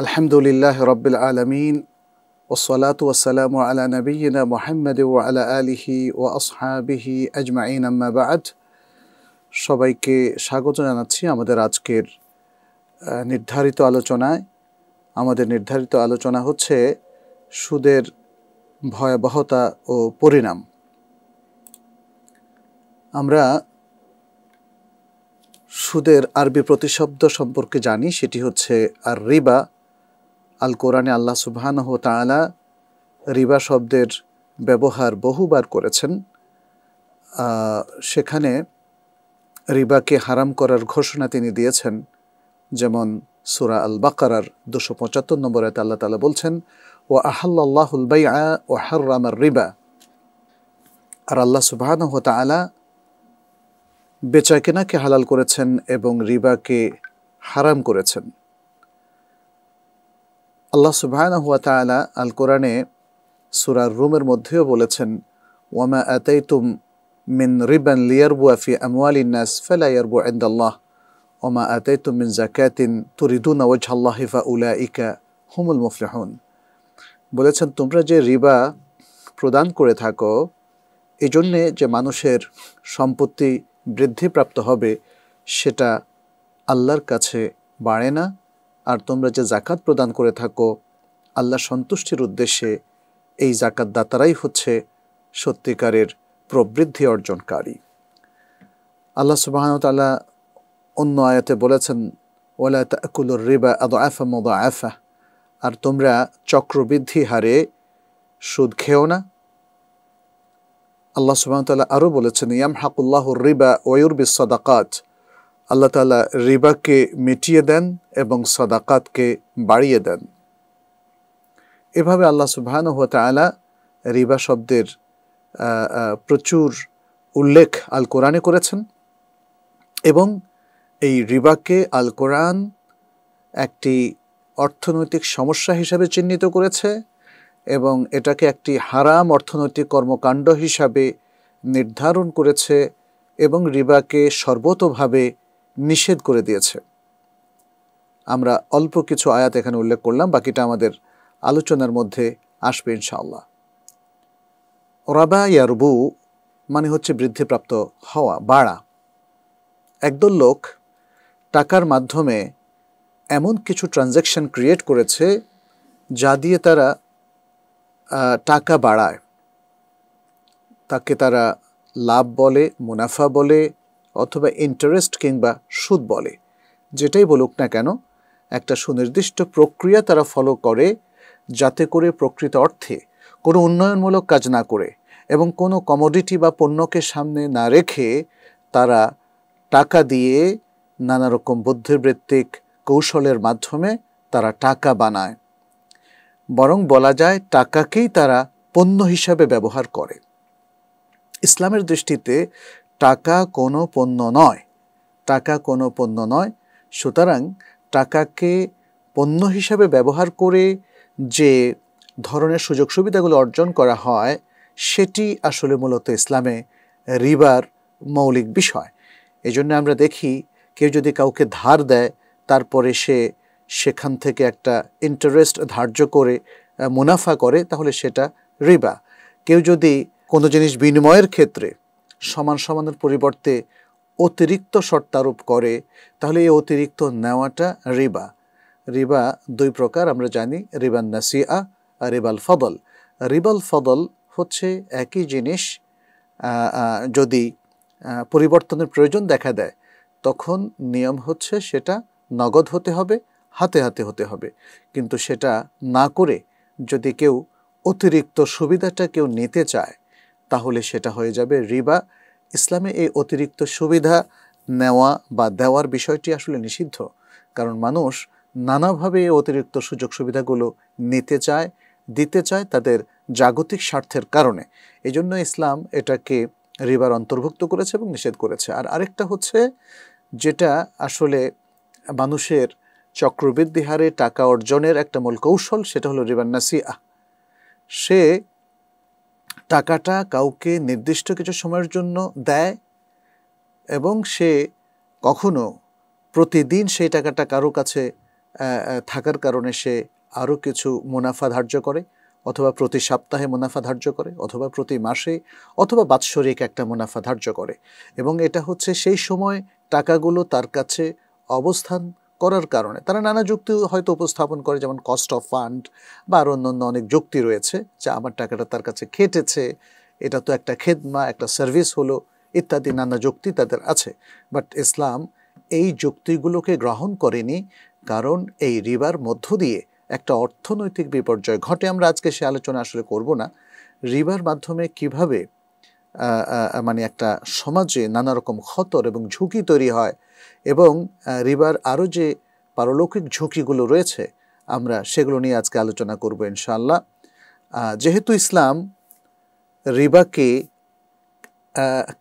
আলহামদুলিল্লাহ রবিল আলমিন ওসলাত ওসালাম আলা নবীন মোহাম্মদ ও আলা আলিহি ও আসহাবিহি আজমাইন আম্মাবাদ সবাইকে স্বাগত জানাচ্ছি আমাদের আজকের নির্ধারিত আলোচনায় আমাদের নির্ধারিত আলোচনা হচ্ছে সুদের ভয়াবহতা ও পরিণাম আমরা সুদের আরবি প্রতিশব্দ সম্পর্কে জানি সেটি হচ্ছে আর রিবা আল কোরআনে আল্লাহ সুবহানহ তালা রিবা শব্দের ব্যবহার বহুবার করেছেন সেখানে রিবাকে হারাম করার ঘোষণা তিনি দিয়েছেন যেমন সুরা আল বাকারার দুশো পঁচাত্তর নম্বরে আল্লাহ তালা বলছেন ও আহাল্লাহুল বাই আ ও রামার রিবা আর আল্লাহ সুবাহান হতা আলা বেচা হালাল করেছেন এবং রিবাকে হারাম করেছেন আল্লাহ সুবাহান হুয়া তালা আল কোরআনে সুরার রুমের মধ্যেও বলেছেন ওয়ামা তুম মিন রিবান লিয়ারবুয়াফি আমওয়ালিনাস ফেলা ইয়ারবু আন্দাল্লাহ ওমা তুম মিন জাকাতিন তুরিদুনা আল্লাহ হিফা উলা ইকা হুমুল মুফলিহন বলেছেন তোমরা যে রিবা প্রদান করে থাকো এই জন্যে যে মানুষের সম্পত্তি বৃদ্ধিপ্রাপ্ত হবে সেটা আল্লাহর কাছে বাড়ে না আর তোমরা যে জাকাত প্রদান করে থাকো আল্লাহ সন্তুষ্টির উদ্দেশ্যে এই জাকাত দাতারাই হচ্ছে সত্যিকারের প্রবৃদ্ধি অর্জনকারী আল্লাহ সুবাহতাল্লাহ অন্য আয়াতে বলেছেন ওলা তাকুলুর রিবা আদ আফা মদ আফা আর তোমরা চক্রবৃদ্ধি হারে সুদ খেও না আল্লাহ সুবাহতাল্লাহ আরও বলেছেন ইয়াম হাকুল্লাহ রিবা ওয়ুর বিসাদাকাত আল্লাহ তালা রিবাকে মিটিয়ে দেন এবং সদাকাতকে বাড়িয়ে দেন এভাবে আল্লাহ সুবাহান আলা রিবা শব্দের প্রচুর উল্লেখ আল কোরআনে করেছেন এবং এই রিবাকে আল কোরআন একটি অর্থনৈতিক সমস্যা হিসাবে চিহ্নিত করেছে এবং এটাকে একটি হারাম অর্থনৈতিক কর্মকাণ্ড হিসাবে নির্ধারণ করেছে এবং রিবাকে সর্বতভাবে নিষেধ করে দিয়েছে আমরা অল্প কিছু আয়াত এখানে উল্লেখ করলাম বাকিটা আমাদের আলোচনার মধ্যে আসবে ইনশাআল্লাহ রাবা ইয়ারবু মানে হচ্ছে বৃদ্ধিপ্রাপ্ত হওয়া বাড়া একদল লোক টাকার মাধ্যমে এমন কিছু ট্রানজ্যাকশন ক্রিয়েট করেছে যা দিয়ে তারা টাকা বাড়ায় তাকে তারা লাভ বলে মুনাফা বলে অথবা ইন্টারেস্ট কিংবা সুদ বলে যেটাই বলুক না কেন একটা সুনির্দিষ্ট প্রক্রিয়া তারা ফলো করে যাতে করে প্রকৃত অর্থে কোনো উন্নয়নমূলক কাজ না করে এবং কোনো কমোডিটি বা পণ্যকে সামনে না রেখে তারা টাকা দিয়ে নানা রকম বুদ্ধিবৃত্তিক কৌশলের মাধ্যমে তারা টাকা বানায় বরং বলা যায় টাকাকেই তারা পণ্য হিসাবে ব্যবহার করে ইসলামের দৃষ্টিতে টাকা কোনো পণ্য নয় টাকা কোনো পণ্য নয় সুতরাং টাকাকে পণ্য হিসাবে ব্যবহার করে যে ধরনের সুযোগ সুবিধাগুলো অর্জন করা হয় সেটি আসলে মূলত ইসলামে রিবার মৌলিক বিষয় এই জন্য আমরা দেখি কেউ যদি কাউকে ধার দেয় তারপরে সে সেখান থেকে একটা ইন্টারেস্ট ধার্য করে মুনাফা করে তাহলে সেটা রিবা কেউ যদি কোনো জিনিস বিনিময়ের ক্ষেত্রে সমান সমানের পরিবর্তে অতিরিক্ত শর্তারোপ করে তাহলে এই অতিরিক্ত নেওয়াটা রিবা রিবা দুই প্রকার আমরা জানি রিবান নাসিয়া রিবাল ফদল রিবাল ফদল হচ্ছে একই জিনিস যদি পরিবর্তনের প্রয়োজন দেখা দেয় তখন নিয়ম হচ্ছে সেটা নগদ হতে হবে হাতে হাতে হতে হবে কিন্তু সেটা না করে যদি কেউ অতিরিক্ত সুবিধাটা কেউ নিতে চায় তাহলে সেটা হয়ে যাবে রিবা ইসলামে এই অতিরিক্ত সুবিধা নেওয়া বা দেওয়ার বিষয়টি আসলে নিষিদ্ধ কারণ মানুষ নানাভাবে এই অতিরিক্ত সুযোগ সুবিধাগুলো নিতে চায় দিতে চায় তাদের জাগতিক স্বার্থের কারণে এই জন্য ইসলাম এটাকে রিবার অন্তর্ভুক্ত করেছে এবং নিষেধ করেছে আর আরেকটা হচ্ছে যেটা আসলে মানুষের চক্রবৃদ্ধি হারে টাকা অর্জনের একটা মূল কৌশল সেটা হলো রিবার নাসিয়া সে টাকাটা কাউকে নির্দিষ্ট কিছু সময়ের জন্য দেয় এবং সে কখনো প্রতিদিন সেই টাকাটা কারো কাছে থাকার কারণে সে আরও কিছু মুনাফা ধার্য করে অথবা প্রতি সপ্তাহে মুনাফা ধার্য করে অথবা প্রতি মাসে অথবা বাৎসরিক একটা মুনাফা ধার্য করে এবং এটা হচ্ছে সেই সময় টাকাগুলো তার কাছে অবস্থান করার কারণে তারা নানা যুক্তি হয়তো উপস্থাপন করে যেমন কস্ট অফ ফান্ড বা আর অন্য অন্য অনেক যুক্তি রয়েছে যে আমার টাকাটা তার কাছে খেটেছে এটা তো একটা খেদমা একটা সার্ভিস হলো ইত্যাদি নানা যুক্তি তাদের আছে বাট ইসলাম এই যুক্তিগুলোকে গ্রহণ করেনি কারণ এই রিবার মধ্য দিয়ে একটা অর্থনৈতিক বিপর্যয় ঘটে আমরা আজকে সে আলোচনা আসলে করব না রিবার মাধ্যমে কিভাবে মানে একটা সমাজে নানা রকম খতর এবং ঝুঁকি তৈরি হয় এবং রিবার আরও যে পারলৌকিক ঝুঁকিগুলো রয়েছে আমরা সেগুলো নিয়ে আজকে আলোচনা করব ইনশাল্লাহ যেহেতু ইসলাম রিবাকে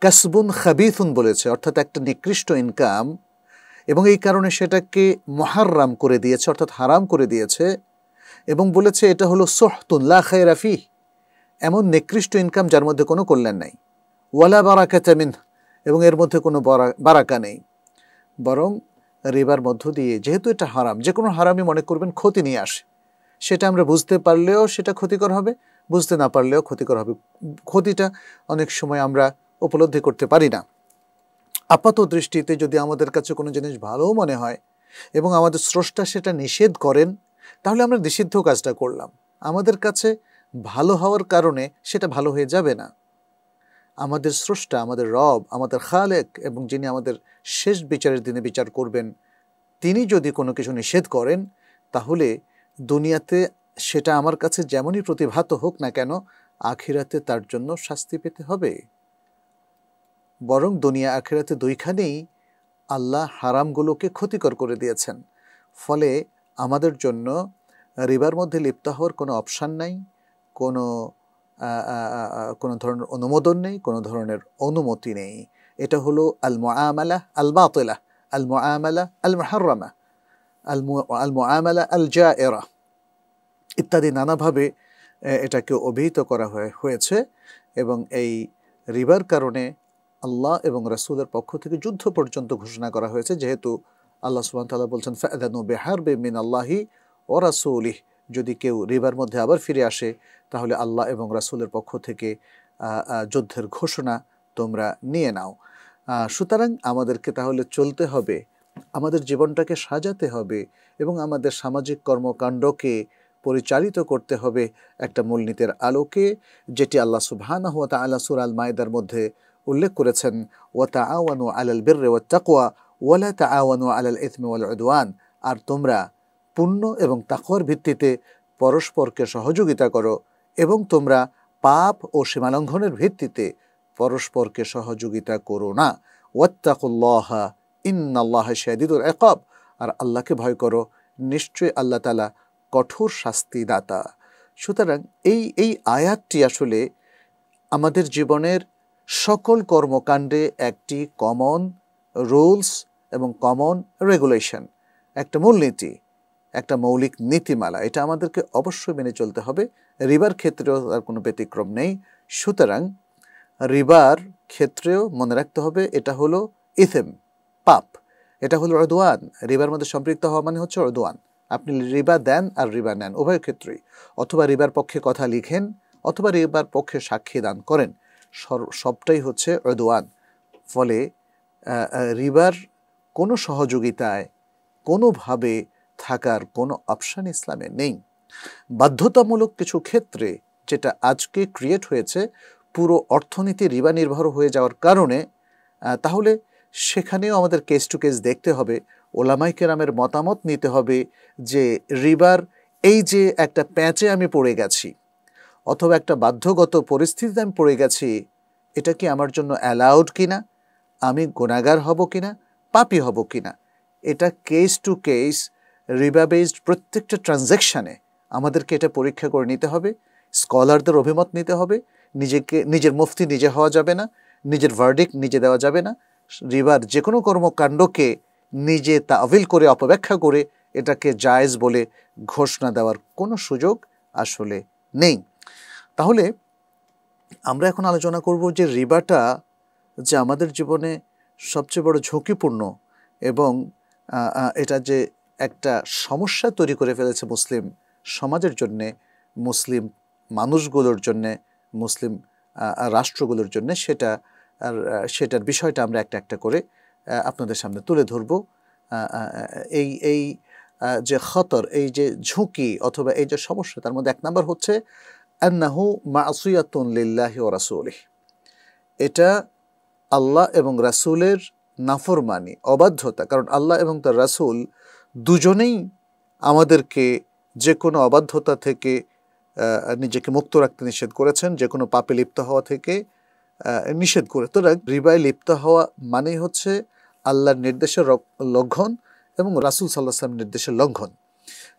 কাসবুন খাবিথুন বলেছে অর্থাৎ একটা নিকৃষ্ট ইনকাম এবং এই কারণে সেটাকে মহারাম করে দিয়েছে অর্থাৎ হারাম করে দিয়েছে এবং বলেছে এটা হলো সোহতুল্লা খায় রাফি এমন নিকৃষ্ট ইনকাম যার মধ্যে কোনো কল্যাণ নাই ওয়ালা বারাকা তামিন এবং এর মধ্যে কোনো বারাকা নেই বরং রেবার মধ্য দিয়ে যেহেতু এটা হারাম যে কোনো হারামই মনে করবেন ক্ষতি নিয়ে আসে সেটা আমরা বুঝতে পারলেও সেটা ক্ষতিকর হবে বুঝতে না পারলেও ক্ষতিকর হবে ক্ষতিটা অনেক সময় আমরা উপলব্ধি করতে পারি না আপাত দৃষ্টিতে যদি আমাদের কাছে কোনো জিনিস ভালোও মনে হয় এবং আমাদের স্রষ্টা সেটা নিষেধ করেন তাহলে আমরা নিষিদ্ধ কাজটা করলাম আমাদের কাছে ভালো হওয়ার কারণে সেটা ভালো হয়ে যাবে না আমাদের স্রষ্টা আমাদের রব আমাদের খালেক এবং যিনি আমাদের শেষ বিচারের দিনে বিচার করবেন তিনি যদি কোনো কিছু নিষেধ করেন তাহলে দুনিয়াতে সেটা আমার কাছে যেমনই প্রতিভাত হোক না কেন আখিরাতে তার জন্য শাস্তি পেতে হবে বরং দুনিয়া আখিরাতে দুইখানেই আল্লাহ হারামগুলোকে ক্ষতিকর করে দিয়েছেন ফলে আমাদের জন্য রিবার মধ্যে লিপ্ত হওয়ার কোনো অপশান নাই কোনো কোনো ধরনের অনুমোদন নেই কোনো ধরনের অনুমতি নেই এটা হলো আল মোয়ামালা আল বাতলা আল মোয়ামালা আল মহারমা আল আল মোয়ামালা আল জা এরা ইত্যাদি নানাভাবে এটাকে অভিহিত করা হয়েছে এবং এই রিবার কারণে আল্লাহ এবং রাসুলের পক্ষ থেকে যুদ্ধ পর্যন্ত ঘোষণা করা হয়েছে যেহেতু আল্লাহ তাল্লাহ বলছেন ফ্যাদানু বেহার বে মিন আল্লাহি ও রাসুলিহ যদি কেউ রিবার মধ্যে আবার ফিরে আসে তাহলে আল্লাহ এবং রাসুলের পক্ষ থেকে যুদ্ধের ঘোষণা তোমরা নিয়ে নাও সুতরাং আমাদেরকে তাহলে চলতে হবে আমাদের জীবনটাকে সাজাতে হবে এবং আমাদের সামাজিক কর্মকাণ্ডকে পরিচালিত করতে হবে একটা মূলনীতির আলোকে যেটি আল্লাহ সুবহান হুয়া তালা সুর আল মায়েদার মধ্যে উল্লেখ করেছেন ওয়াতা আওয়ানু আলাল বির ও তাকোয়া ওয়ালা তা আওয়ানু আলাল ইতমি ওয়াল উদওয়ান আর তোমরা পুণ্য এবং তাকুয়ার ভিত্তিতে পরস্পরকে সহযোগিতা করো এবং তোমরা পাপ ও সীমালঙ্ঘনের ভিত্তিতে পরস্পরকে সহযোগিতা করো না ওয়াত্তাকুল্লাহা ইন্নাল্লাহ শাদিদুল একব আর আল্লাহকে ভয় করো নিশ্চয়ই আল্লাহ তালা কঠোর শাস্তিদাতা সুতরাং এই এই আয়াতটি আসলে আমাদের জীবনের সকল কর্মকাণ্ডে একটি কমন রুলস এবং কমন রেগুলেশন একটা মূলনীতি একটা মৌলিক নীতিমালা এটা আমাদেরকে অবশ্যই মেনে চলতে হবে রিবার ক্ষেত্রেও তার কোনো ব্যতিক্রম নেই সুতরাং রিবার ক্ষেত্রেও মনে রাখতে হবে এটা হলো ইথেম পাপ এটা হলো অদোয়ান রিবার মধ্যে সম্পৃক্ত হওয়া মানে হচ্ছে অদোয়ান আপনি রিবা দেন আর রিবা নেন উভয় ক্ষেত্রেই অথবা রিবার পক্ষে কথা লিখেন অথবা রিবার পক্ষে সাক্ষী দান করেন সবটাই হচ্ছে অদোয়ান ফলে রিবার কোনো সহযোগিতায় কোনোভাবে থাকার কোনো অপশান ইসলামে নেই বাধ্যতামূলক কিছু ক্ষেত্রে যেটা আজকে ক্রিয়েট হয়েছে পুরো অর্থনীতি রিবা নির্ভর হয়ে যাওয়ার কারণে তাহলে সেখানেও আমাদের কেস টু কেস দেখতে হবে ওলামাই কেরামের মতামত নিতে হবে যে রিবার এই যে একটা প্যাঁচে আমি পড়ে গেছি অথবা একটা বাধ্যগত পরিস্থিতিতে আমি পড়ে গেছি এটা কি আমার জন্য অ্যালাউড কিনা আমি গোনাগার হব কিনা পাপি হব কিনা এটা কেস টু কেস রিবা বেসড প্রত্যেকটা ট্রানজ্যাকশানে আমাদেরকে এটা পরীক্ষা করে নিতে হবে স্কলারদের অভিমত নিতে হবে নিজেকে নিজের মুফতি নিজে হওয়া যাবে না নিজের ভার্ডিক নিজে দেওয়া যাবে না রিবার যে কোনো কর্মকাণ্ডকে নিজে তাভিল করে অপব্যাখ্যা করে এটাকে জায়েজ বলে ঘোষণা দেওয়ার কোনো সুযোগ আসলে নেই তাহলে আমরা এখন আলোচনা করব যে রিবাটা যে আমাদের জীবনে সবচেয়ে বড় ঝুঁকিপূর্ণ এবং এটা যে একটা সমস্যা তৈরি করে ফেলেছে মুসলিম সমাজের জন্যে মুসলিম মানুষগুলোর জন্যে মুসলিম রাষ্ট্রগুলোর জন্য সেটা আর সেটার বিষয়টা আমরা একটা একটা করে আপনাদের সামনে তুলে ধরব এই এই যে খতর এই যে ঝুঁকি অথবা এই যে সমস্যা তার মধ্যে এক নম্বর হচ্ছে আন্নাহু মাসুয়াতুন লিল্লাহি ও রাসুলি এটা আল্লাহ এবং রাসুলের নাফরমানি অবাধ্যতা কারণ আল্লাহ এবং তার রাসুল দুজনেই আমাদেরকে যে কোনো অবাধ্যতা থেকে নিজেকে মুক্ত রাখতে নিষেধ করেছেন যে কোনো পাপে লিপ্ত হওয়া থেকে নিষেধ করে তো রিবায় লিপ্ত হওয়া মানেই হচ্ছে আল্লাহর নির্দেশের লঙ্ঘন এবং রাসুল সাল্লাহ সাল্লাম নির্দেশের লঙ্ঘন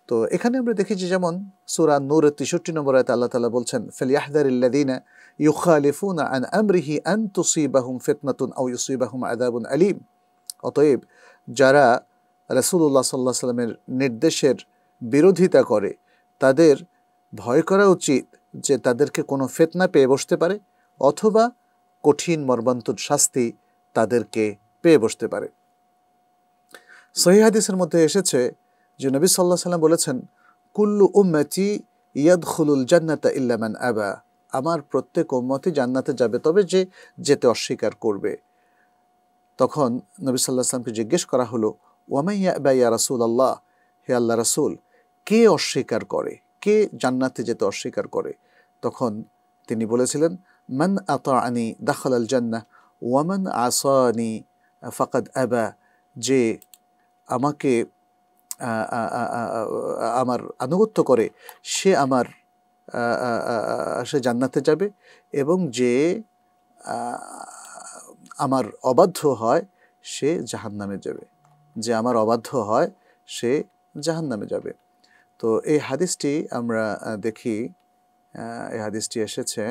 তো এখানে আমরা দেখেছি যেমন সুরা নূর তেষট্টি নম্বর আয়তে আল্লাহ তালা বলছেন ফেলিয়াহদার ইল্লাদিনা আলিফুন আন আমরিহি আন বাহুম ফেতনাতুন আউ বাহুম আদাবুন আলিম অতএব যারা রাসুল্লাহ সাল্লাহ সাল্লামের নির্দেশের বিরোধিতা করে তাদের ভয় করা উচিত যে তাদেরকে কোনো ফেতনা পেয়ে বসতে পারে অথবা কঠিন মর্মান্তর শাস্তি তাদেরকে পেয়ে বসতে পারে সহি হাদিসের মধ্যে এসেছে যে নবী সাল্লাহ সাল্লাম বলেছেন কুল্লু ইয়াদ খুলুল জান্নাতা ইল্লামান আবা আমার প্রত্যেক উম্মতি জান্নাতে যাবে তবে যে যেতে অস্বীকার করবে তখন নবী সাল্লাহ সাল্লামকে জিজ্ঞেস করা হলো ওয়ামাইয়া বা ইয়া রাসুল আল্লাহ হে আল্লাহ রাসুল কে অস্বীকার করে কে জান্নাতে যেতে অস্বীকার করে তখন তিনি বলেছিলেন মান আতা আনি দাখাল আল জান্না ওয়ামান আসানি ফাকাদ আবা যে আমাকে আমার আনুগত্য করে সে আমার সে জান্নাতে যাবে এবং যে আমার অবাধ্য হয় সে জাহান নামে যাবে যে আমার অবাধ্য হয় সে জাহান নামে যাবে তো এই হাদিসটি আমরা দেখি এই হাদিসটি এসেছে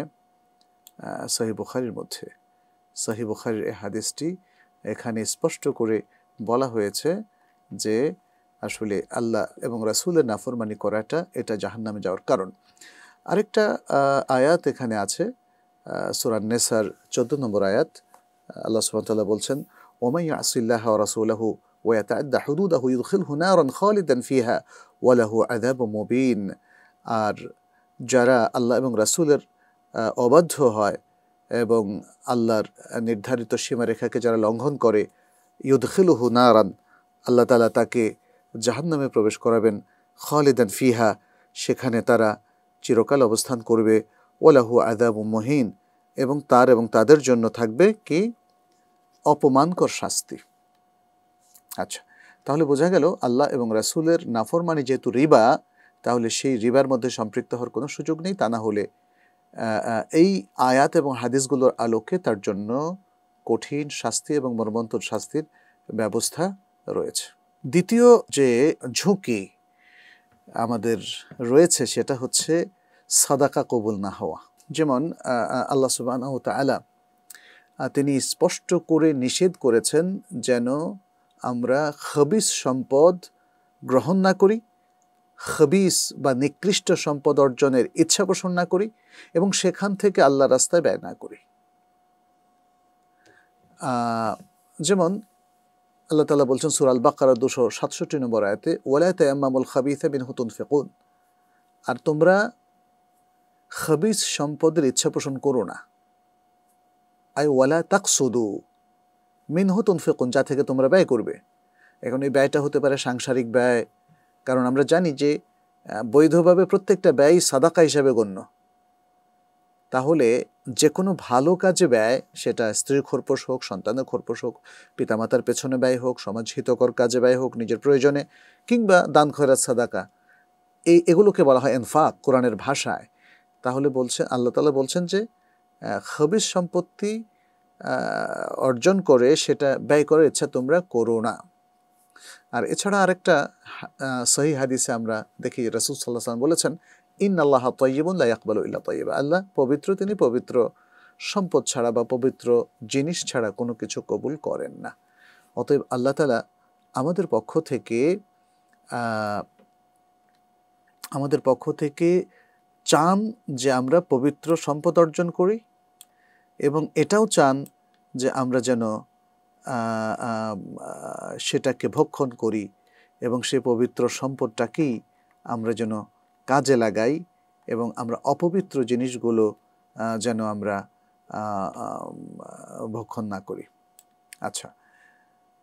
সহি বুখারির মধ্যে সহি বুখারির এই হাদিসটি এখানে স্পষ্ট করে বলা হয়েছে যে আসলে আল্লাহ এবং রাসুলের নাফরমানি করাটা এটা জাহান্নামে যাওয়ার কারণ আরেকটা আয়াত এখানে আছে সুরান নেসার চোদ্দ নম্বর আয়াত আল্লাহ সুমতাল্লাহ বলছেন ওমাই আসিল্লাহ রাসুল্লাহু ওয়াতাদ্দা হুদুদাহু ইউদখিলহু নারান খালিদান ফিহা ওয়ালাহু আদাব মুবিন আর যারা আল্লাহ এবং রাসুলের অবাধ্য হয় এবং আল্লাহর নির্ধারিত সীমারেখাকে যারা লঙ্ঘন করে ইউদখিলুহু নারান আল্লাহ তালা তাকে জাহান্নামে প্রবেশ করাবেন খালিদান ফিহা সেখানে তারা চিরকাল অবস্থান করবে ওলাহু আদাব মহিন এবং তার এবং তাদের জন্য থাকবে কি অপমানকর শাস্তি আচ্ছা তাহলে বোঝা গেল আল্লাহ এবং রাসুলের নাফরমানি যেহেতু রিবা তাহলে সেই রিবার মধ্যে সম্পৃক্ত হওয়ার কোনো সুযোগ নেই তা না হলে এই আয়াত এবং হাদিসগুলোর আলোকে তার জন্য কঠিন শাস্তি এবং মর্মন্তর শাস্তির ব্যবস্থা রয়েছে দ্বিতীয় যে ঝুঁকি আমাদের রয়েছে সেটা হচ্ছে সাদাকা কবুল না হওয়া যেমন আল্লাহ সুবাহ তিনি স্পষ্ট করে নিষেধ করেছেন যেন আমরা খবিস সম্পদ গ্রহণ না করি খবিস বা নিকৃষ্ট সম্পদ অর্জনের ইচ্ছা পোষণ না করি এবং সেখান থেকে আল্লাহ রাস্তায় ব্যয় না করি যেমন আল্লাহ তালা বলছেন সুরাল বাকারা দুশো সাতষট্টি নম্বর আয়তে ওয়ালায়তে আম্মামুল খাবিসে বিন হতুন ফেকুন আর তোমরা খবিস সম্পদের ইচ্ছা পোষণ করো না আই ওয়ালা তাকসুদু মিনহু তুনফিকুন যা থেকে তোমরা ব্যয় করবে এখন এই ব্যয়টা হতে পারে সাংসারিক ব্যয় কারণ আমরা জানি যে বৈধভাবে প্রত্যেকটা ব্যয় সাদাকা হিসাবে গণ্য তাহলে যে কোনো ভালো কাজে ব্যয় সেটা স্ত্রীর খোরপোশ হোক সন্তানের খরপোশ হোক পিতামাতার পেছনে ব্যয় হোক সমাজ হিতকর কাজে ব্যয় হোক নিজের প্রয়োজনে কিংবা দান খয়রাত সাদাকা এই এগুলোকে বলা হয় এনফাক কোরআনের ভাষায় তাহলে বলছে আল্লাহ তালা বলছেন যে খবিস সম্পত্তি অর্জন করে সেটা ব্যয় করার ইচ্ছা তোমরা করো না আর এছাড়া আরেকটা সহি হাদিসে আমরা দেখি রাসুল সাল্লাহ সাল্লাম বলেছেন ইন আল্লাহ তৈবুল্লাহ আকবাল ইল্লা তৈব আল্লাহ পবিত্র তিনি পবিত্র সম্পদ ছাড়া বা পবিত্র জিনিস ছাড়া কোনো কিছু কবুল করেন না অতএব আল্লাহ তালা আমাদের পক্ষ থেকে আমাদের পক্ষ থেকে চান যে আমরা পবিত্র সম্পদ অর্জন করি এবং এটাও চান যে আমরা যেন সেটাকে ভক্ষণ করি এবং সে পবিত্র সম্পদটাকেই আমরা যেন কাজে লাগাই এবং আমরা অপবিত্র জিনিসগুলো যেন আমরা ভক্ষণ না করি আচ্ছা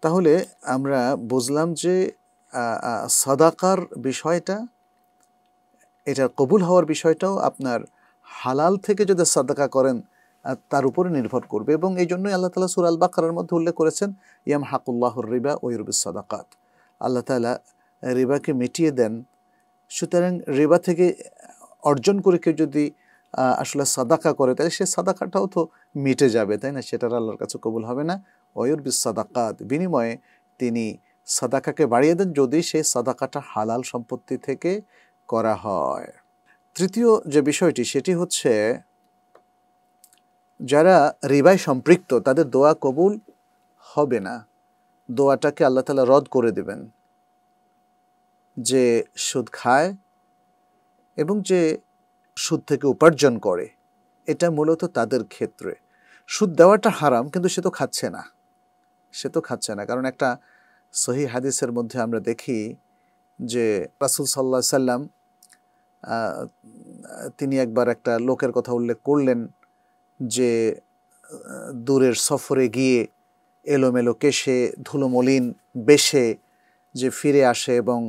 তাহলে আমরা বুঝলাম যে সাদাকার বিষয়টা এটা কবুল হওয়ার বিষয়টাও আপনার হালাল থেকে যদি সাদাকা করেন তার উপরে নির্ভর করবে এবং এই জন্যই আল্লাহ তালা সুরাল বাকার মধ্যে উল্লেখ করেছেন ইয়াম হাকুল্লাহ রিবা ওয়ুরবিস সাদাকাত আল্লাহ তালা রিবাকে মিটিয়ে দেন সুতরাং রিবা থেকে অর্জন করে কেউ যদি আসলে সাদাকা করে তাহলে সে সাদাকাটাও তো মিটে যাবে তাই না সেটার আল্লাহর কাছে কবুল হবে না ওয়ুর বিস সাদাকাত বিনিময়ে তিনি সাদাকাকে বাড়িয়ে দেন যদি সেই সাদাকাটা হালাল সম্পত্তি থেকে করা হয় তৃতীয় যে বিষয়টি সেটি হচ্ছে যারা রিবায় সম্পৃক্ত তাদের দোয়া কবুল হবে না দোয়াটাকে আল্লাহ তালা রদ করে দেবেন যে সুদ খায় এবং যে সুদ থেকে উপার্জন করে এটা মূলত তাদের ক্ষেত্রে সুদ দেওয়াটা হারাম কিন্তু সে তো খাচ্ছে না সে তো খাচ্ছে না কারণ একটা সহি হাদিসের মধ্যে আমরা দেখি যে রাসুল সাল্লাহ সাল্লাম তিনি একবার একটা লোকের কথা উল্লেখ করলেন যে দূরের সফরে গিয়ে এলোমেলো কেশে ধুলোমলিন বেশে যে ফিরে আসে এবং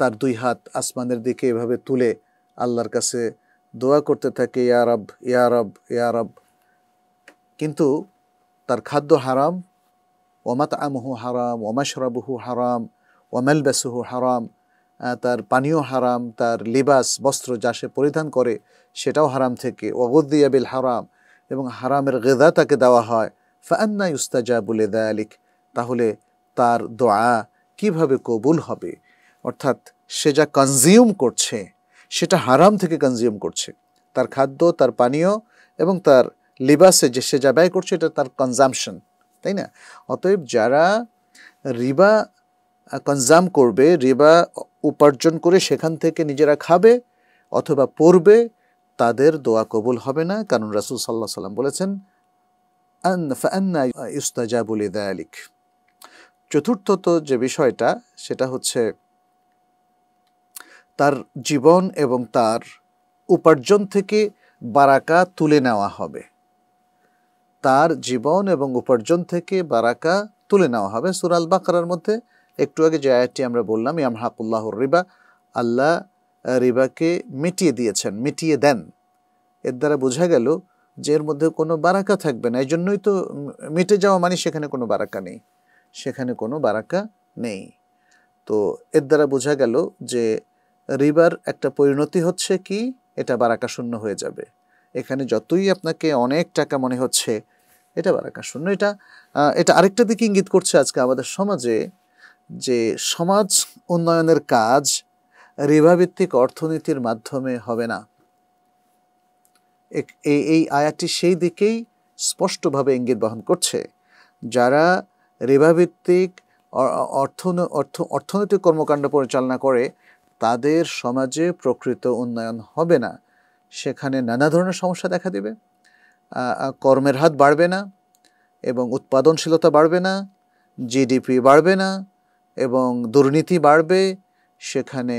তার দুই হাত আসমানের দিকে এভাবে তুলে আল্লাহর কাছে দোয়া করতে থাকে ইয়ারব ইয়ারব ইয়ারব কিন্তু তার খাদ্য হারাম ওমাত আমহু হারাম ওমাশরাবহু হারাম ওমেল বেসহু হারাম তার পানীয় হারাম তার লিবাস বস্ত্র যা সে পরিধান করে সেটাও হারাম থেকে ওগুদ্দিয়াবিল হারাম এবং হারামের গেদা তাকে দেওয়া হয় ফান্না যা বলে দেয়ালিক তাহলে তার দোয়া কিভাবে কবুল হবে অর্থাৎ সে যা কনজিউম করছে সেটা হারাম থেকে কনজিউম করছে তার খাদ্য তার পানীয় এবং তার লিবাসে যে সে যা ব্যয় করছে এটা তার কনজামশন তাই না অতএব যারা রিবা কনজাম করবে রিবা উপার্জন করে সেখান থেকে নিজেরা খাবে অথবা পড়বে তাদের দোয়া কবুল হবে না কারণ রাসুল সাল্লাহ সাল্লাম বলেছেন আন ফান্না ইস্তাজাবুল চতুর্থত যে বিষয়টা সেটা হচ্ছে তার জীবন এবং তার উপার্জন থেকে বারাকা তুলে নেওয়া হবে তার জীবন এবং উপার্জন থেকে বারাকা তুলে নেওয়া হবে সুরাল বাকরার মধ্যে একটু আগে যে আয়াতটি আমরা বললাম ইয়াম হাকুল্লাহ রিবা আল্লাহ রিবাকে মিটিয়ে দিয়েছেন মিটিয়ে দেন এর দ্বারা বোঝা গেল যে এর মধ্যে কোনো বারাকা থাকবে না এই জন্যই তো মিটে যাওয়া মানে সেখানে কোনো বারাকা নেই সেখানে কোনো বারাকা নেই তো এর দ্বারা বোঝা গেল যে রিবার একটা পরিণতি হচ্ছে কি এটা বারাকা শূন্য হয়ে যাবে এখানে যতই আপনাকে অনেক টাকা মনে হচ্ছে এটা বারাকা শূন্য এটা এটা আরেকটা দিকে ইঙ্গিত করছে আজকে আমাদের সমাজে যে সমাজ উন্নয়নের কাজ রেবাভিত্তিক অর্থনীতির মাধ্যমে হবে না এই আয়াটি সেই দিকেই স্পষ্টভাবে ইঙ্গিত বহন করছে যারা রেবাভিত্তিক অর্থন অর্থ অর্থনৈতিক কর্মকাণ্ড পরিচালনা করে তাদের সমাজে প্রকৃত উন্নয়ন হবে না সেখানে নানা ধরনের সমস্যা দেখা দেবে কর্মের হাত বাড়বে না এবং উৎপাদনশীলতা বাড়বে না জিডিপি বাড়বে না এবং দুর্নীতি বাড়বে সেখানে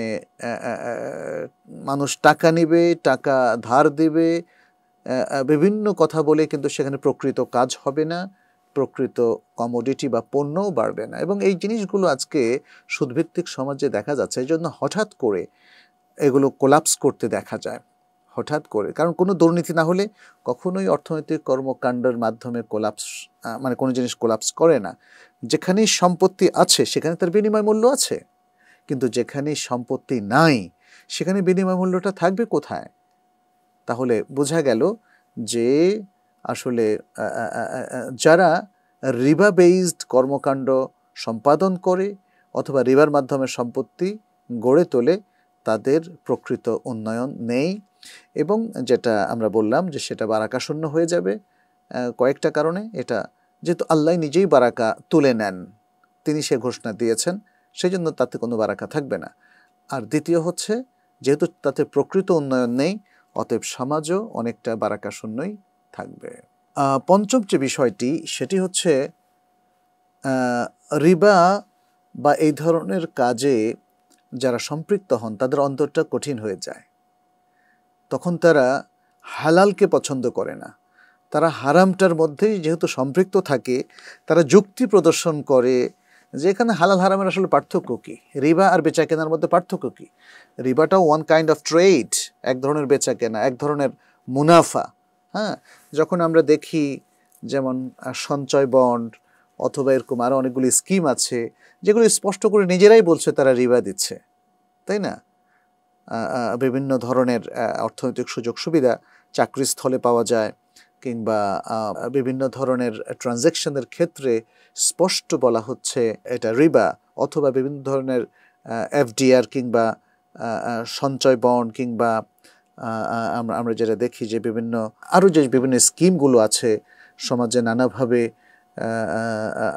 মানুষ টাকা নিবে টাকা ধার দিবে বিভিন্ন কথা বলে কিন্তু সেখানে প্রকৃত কাজ হবে না প্রকৃত কমোডিটি বা পণ্যও বাড়বে না এবং এই জিনিসগুলো আজকে সুদভিত্তিক সমাজে দেখা যাচ্ছে এই জন্য হঠাৎ করে এগুলো কোলাপস করতে দেখা যায় হঠাৎ করে কারণ কোনো দুর্নীতি না হলে কখনোই অর্থনৈতিক কর্মকাণ্ডের মাধ্যমে কোলাপস মানে কোনো জিনিস কোলাপস করে না যেখানেই সম্পত্তি আছে সেখানে তার বিনিময় মূল্য আছে কিন্তু যেখানে সম্পত্তি নাই সেখানে বিনিময় মূল্যটা থাকবে কোথায় তাহলে বোঝা গেল যে আসলে যারা রিভা বেইজড কর্মকাণ্ড সম্পাদন করে অথবা রিভার মাধ্যমে সম্পত্তি গড়ে তোলে তাদের প্রকৃত উন্নয়ন নেই এবং যেটা আমরা বললাম যে সেটা বারাকাশূন্য হয়ে যাবে কয়েকটা কারণে এটা যেহেতু আল্লাহ নিজেই বারাকা তুলে নেন তিনি সে ঘোষণা দিয়েছেন সেই জন্য তাতে কোনো বারাকা থাকবে না আর দ্বিতীয় হচ্ছে যেহেতু তাতে প্রকৃত উন্নয়ন নেই অতএব সমাজও অনেকটা বারাকা শূন্যই থাকবে পঞ্চম যে বিষয়টি সেটি হচ্ছে রিবা বা এই ধরনের কাজে যারা সম্পৃক্ত হন তাদের অন্তরটা কঠিন হয়ে যায় তখন তারা হালালকে পছন্দ করে না তারা হারামটার মধ্যেই যেহেতু সম্পৃক্ত থাকে তারা যুক্তি প্রদর্শন করে যে এখানে হালাল হারামের আসলে পার্থক্য কি রিবা আর বেচা কেনার মধ্যে পার্থক্য কি রিবাটাও ওয়ান কাইন্ড অফ ট্রেড এক ধরনের বেচা কেনা এক ধরনের মুনাফা হ্যাঁ যখন আমরা দেখি যেমন সঞ্চয় বন্ড অথবা এরকম আরও অনেকগুলি স্কিম আছে যেগুলি স্পষ্ট করে নিজেরাই বলছে তারা রিবা দিচ্ছে তাই না বিভিন্ন ধরনের অর্থনৈতিক সুযোগ সুবিধা চাকরিস্থলে পাওয়া যায় কিংবা বিভিন্ন ধরনের ট্রানজ্যাকশনের ক্ষেত্রে স্পষ্ট বলা হচ্ছে এটা রিবা অথবা বিভিন্ন ধরনের এফডিআর কিংবা সঞ্চয় বন্ড কিংবা আমরা আমরা যেটা দেখি যে বিভিন্ন আরও যে বিভিন্ন স্কিমগুলো আছে সমাজে নানাভাবে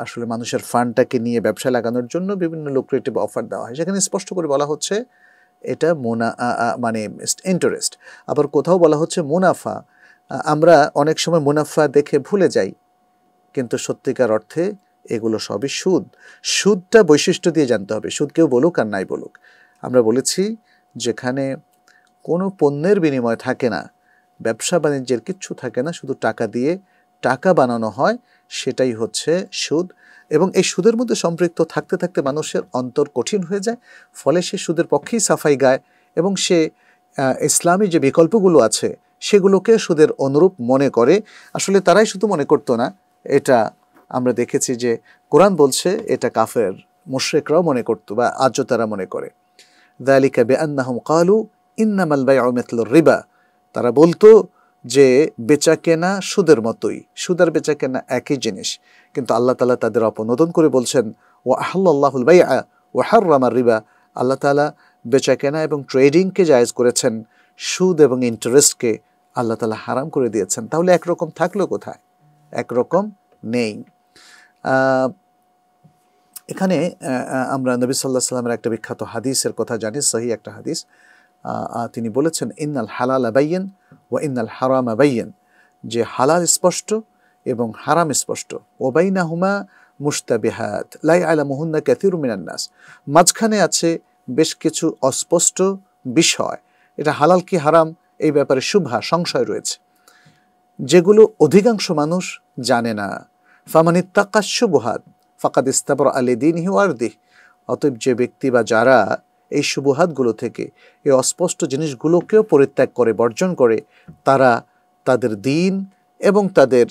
আসলে মানুষের ফান্ডটাকে নিয়ে ব্যবসা লাগানোর জন্য বিভিন্ন লুক্রেটিভ অফার দেওয়া হয় সেখানে স্পষ্ট করে বলা হচ্ছে এটা মোনা মানে ইন্টারেস্ট আবার কোথাও বলা হচ্ছে মুনাফা আমরা অনেক সময় মুনাফা দেখে ভুলে যাই কিন্তু সত্যিকার অর্থে এগুলো সবই সুদ সুদটা বৈশিষ্ট্য দিয়ে জানতে হবে সুদ কেউ বলুক আর নাই বলুক আমরা বলেছি যেখানে কোনো পণ্যের বিনিময় থাকে না ব্যবসা বাণিজ্যের কিচ্ছু থাকে না শুধু টাকা দিয়ে টাকা বানানো হয় সেটাই হচ্ছে সুদ এবং এই সুদের মধ্যে সম্পৃক্ত থাকতে থাকতে মানুষের অন্তর কঠিন হয়ে যায় ফলে সে সুদের পক্ষেই সাফাই গায় এবং সে ইসলামী যে বিকল্পগুলো আছে সেগুলোকে সুদের অনুরূপ মনে করে আসলে তারাই শুধু মনে করতো না এটা আমরা দেখেছি যে কোরআন বলছে এটা কাফের মুশ্রেকরাও মনে করতো বা আজও তারা মনে করে দালিকা বে কালু ইন্নামাল বাই আহমেদুল রিবা তারা বলতো যে বেচা কেনা সুদের মতোই সুদের বেচা কেনা একই জিনিস কিন্তু আল্লাহ তালা তাদের অপনোদন করে বলছেন ও আহ্লাহুল বাই ও হার রামার রিবা আল্লাহ তালা বেচা কেনা এবং ট্রেডিংকে জায়জ করেছেন সুদ এবং ইন্টারেস্টকে আল্লাহ তালা হারাম করে দিয়েছেন তাহলে একরকম থাকলো কোথায় একরকম নেই এখানে আমরা নবী সাল্লাহ সাল্লামের একটা বিখ্যাত হাদিসের কথা জানি সহি একটা হাদিস তিনি বলেছেন ইন্নাল হালাল আবাইয়েন ও ইন্নাল হারাম আবাইয়েন যে হালাল স্পষ্ট এবং হারাম স্পষ্ট ওবাইনা হুমা মুস্তাবিহাত লাই আলা মোহন্না ক্যাথির মিনান্নাস মাঝখানে আছে বেশ কিছু অস্পষ্ট বিষয় এটা হালাল কি হারাম এই ব্যাপারে শুভা সংশয় রয়েছে যেগুলো অধিকাংশ মানুষ জানে না ফামানি তাকাশ্য বুহাত ফাকাদ ইস্তাবর আলী দিন হিওয়ার্দি অতএব যে ব্যক্তি বা যারা এই সুবহাতগুলো থেকে এই অস্পষ্ট জিনিসগুলোকেও পরিত্যাগ করে বর্জন করে তারা তাদের দিন এবং তাদের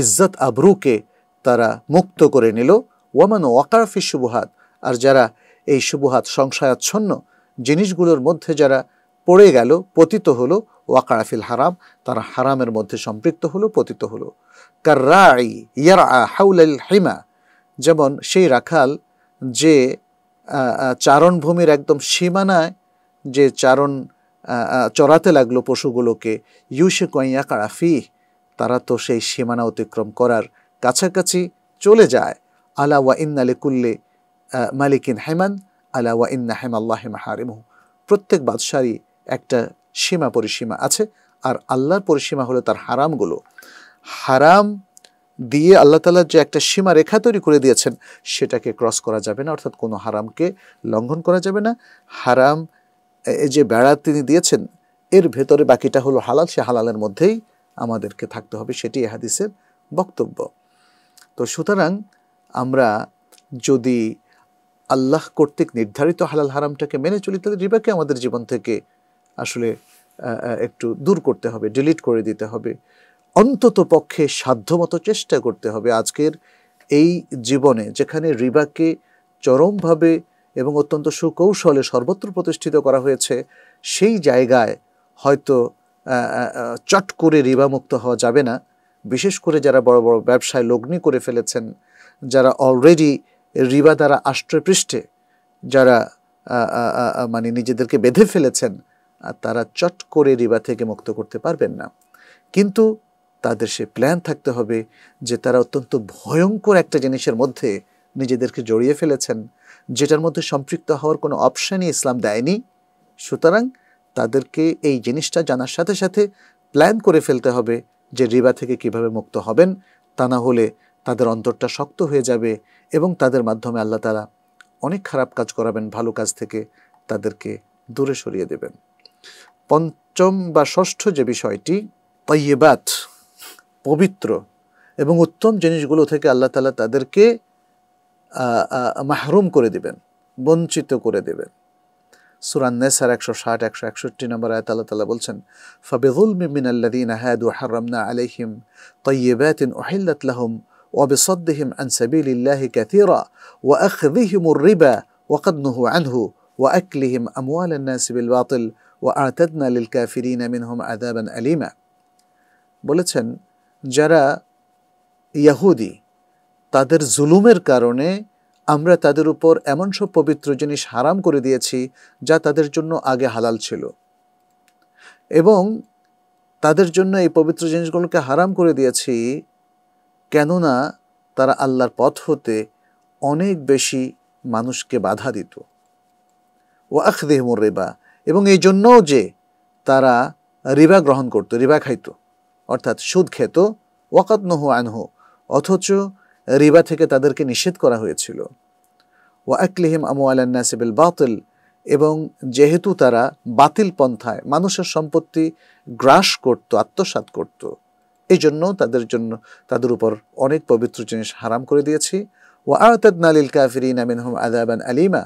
ইজ্জত আবরুকে তারা মুক্ত করে নিল ওয়ামান ওয়াকারফি সুবহাত আর যারা এই সুবহাত সংশয়াচ্ছন্ন জিনিসগুলোর মধ্যে যারা পড়ে গেল পতিত হলো ওয়াকারাফিল হারাম তারা হারামের মধ্যে সম্পৃক্ত হলো পতিত হলো কার্রাই ইয়ার হাউলাল হিমা যেমন সেই রাখাল যে চারণভূমির একদম সীমানায় যে চারণ চড়াতে লাগলো পশুগুলোকে ইউসে কয়া কারাফি তারা তো সেই সীমানা অতিক্রম করার কাছাকাছি চলে যায় আলা ওয়া ইন্নালে কুল্লে মালিকিন হেমান আলা ওয়া ইন্না হেমাল্লাহ হারিমহ প্রত্যেক বাদশারই একটা সীমা পরিসীমা আছে আর আল্লাহর পরিসীমা হলো তার হারামগুলো হারাম দিয়ে আল্লাহ তালার যে একটা সীমা রেখা তৈরি করে দিয়েছেন সেটাকে ক্রস করা যাবে না অর্থাৎ কোনো হারামকে লঙ্ঘন করা যাবে না হারাম যে বেড়া তিনি দিয়েছেন এর ভেতরে বাকিটা হলো হালাল সে হালালের মধ্যেই আমাদেরকে থাকতে হবে সেটি এহাদিসের বক্তব্য তো সুতরাং আমরা যদি আল্লাহ কর্তৃক নির্ধারিত হালাল হারামটাকে মেনে চলি তাহলে রিবাকে আমাদের জীবন থেকে আসলে একটু দূর করতে হবে ডিলিট করে দিতে হবে অন্তত পক্ষে সাধ্যমতো চেষ্টা করতে হবে আজকের এই জীবনে যেখানে রিবাকে চরমভাবে এবং অত্যন্ত সুকৌশলে সর্বত্র প্রতিষ্ঠিত করা হয়েছে সেই জায়গায় হয়তো চট করে রিবামুক্ত হওয়া যাবে না বিশেষ করে যারা বড় বড় ব্যবসায় লগ্নি করে ফেলেছেন যারা অলরেডি রিবা দ্বারা পৃষ্ঠে যারা মানে নিজেদেরকে বেঁধে ফেলেছেন তারা চট করে রিবা থেকে মুক্ত করতে পারবেন না কিন্তু তাদের সে প্ল্যান থাকতে হবে যে তারা অত্যন্ত ভয়ঙ্কর একটা জিনিসের মধ্যে নিজেদেরকে জড়িয়ে ফেলেছেন যেটার মধ্যে সম্পৃক্ত হওয়ার কোনো অপশানই ইসলাম দেয়নি সুতরাং তাদেরকে এই জিনিসটা জানার সাথে সাথে প্ল্যান করে ফেলতে হবে যে রিবা থেকে কিভাবে মুক্ত হবেন তা না হলে তাদের অন্তরটা শক্ত হয়ে যাবে এবং তাদের মাধ্যমে আল্লাহ তারা অনেক খারাপ কাজ করাবেন ভালো কাজ থেকে তাদেরকে দূরে সরিয়ে দেবেন পঞ্চম বা ষষ্ঠ যে বিষয়টি তৈবাত পবিত্র এবং উত্তম জিনিসগুলো থেকে আল্লাহ তালা তাদেরকে মাহরুম করে দিবেন বঞ্চিত করে দেবেন সুরান নেসার একশো ষাট একশো একষট্টি নম্বর আয়াত আল্লাহ তালা বলছেন ফাবিদুল মিমিন আল্লাদিন আহাদু হারামনা আলাইহিম তৈবাতিন ওহিল্লাত লাহম وبصدهم عن سبيل الله كثيرا وأخذهم الربا وقد نهوا عنه وأكلهم أموال الناس بالباطل ও লিল কাফিরিন মিনহুম আদাবান আলিমা বলেছেন যারা ইয়াহুদি তাদের জুলুমের কারণে আমরা তাদের উপর এমন সব পবিত্র জিনিস হারাম করে দিয়েছি যা তাদের জন্য আগে হালাল ছিল এবং তাদের জন্য এই পবিত্র জিনিসগুলোকে হারাম করে দিয়েছি কেননা তারা আল্লাহর পথ হতে অনেক বেশি মানুষকে বাধা দিত ও আখদেহমুর রেবা এবং এই জন্যও যে তারা রিবা গ্রহণ করত রিবা খাইত অর্থাৎ সুদ খেত ওয়াকাত নহু আনহু অথচ রিবা থেকে তাদেরকে নিষেধ করা হয়েছিল ওয়াকলিহিম আকলিহিম আমু আলান্নাসিবিল বাতিল এবং যেহেতু তারা বাতিল পন্থায় মানুষের সম্পত্তি গ্রাস করত আত্মসাত করত এই জন্য তাদের জন্য তাদের উপর অনেক পবিত্র জিনিস হারাম করে দিয়েছি ও আয়তাদ নালিল কাফির ইনামিন হোম আদাবান আলিমা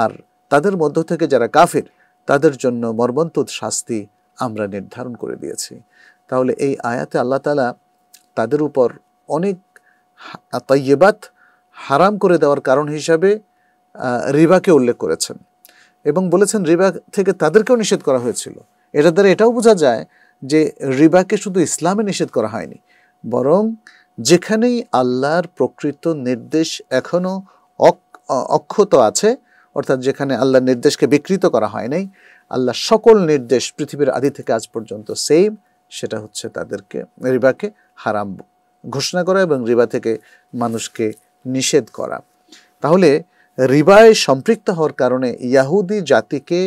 আর তাদের মধ্য থেকে যারা কাফির তাদের জন্য মর্মন্তুদ শাস্তি আমরা নির্ধারণ করে দিয়েছি তাহলে এই আয়াতে আল্লাহ তালা তাদের উপর অনেক তৈবাত হারাম করে দেওয়ার কারণ হিসাবে রিবাকে উল্লেখ করেছেন এবং বলেছেন রিবা থেকে তাদেরকেও নিষেধ করা হয়েছিল এটার দ্বারা এটাও বোঝা যায় যে রিবাকে শুধু ইসলামে নিষেধ করা হয়নি বরং যেখানেই আল্লাহর প্রকৃত নির্দেশ এখনও অক্ষত আছে অর্থাৎ যেখানে আল্লাহর নির্দেশকে বিকৃত করা হয় নাই আল্লাহ সকল নির্দেশ পৃথিবীর আদি থেকে আজ পর্যন্ত সেম সেটা হচ্ছে তাদেরকে রিবাকে হারাম ঘোষণা করা এবং রিবা থেকে মানুষকে নিষেধ করা তাহলে রিবায় সম্পৃক্ত হওয়ার কারণে ইয়াহুদি জাতিকে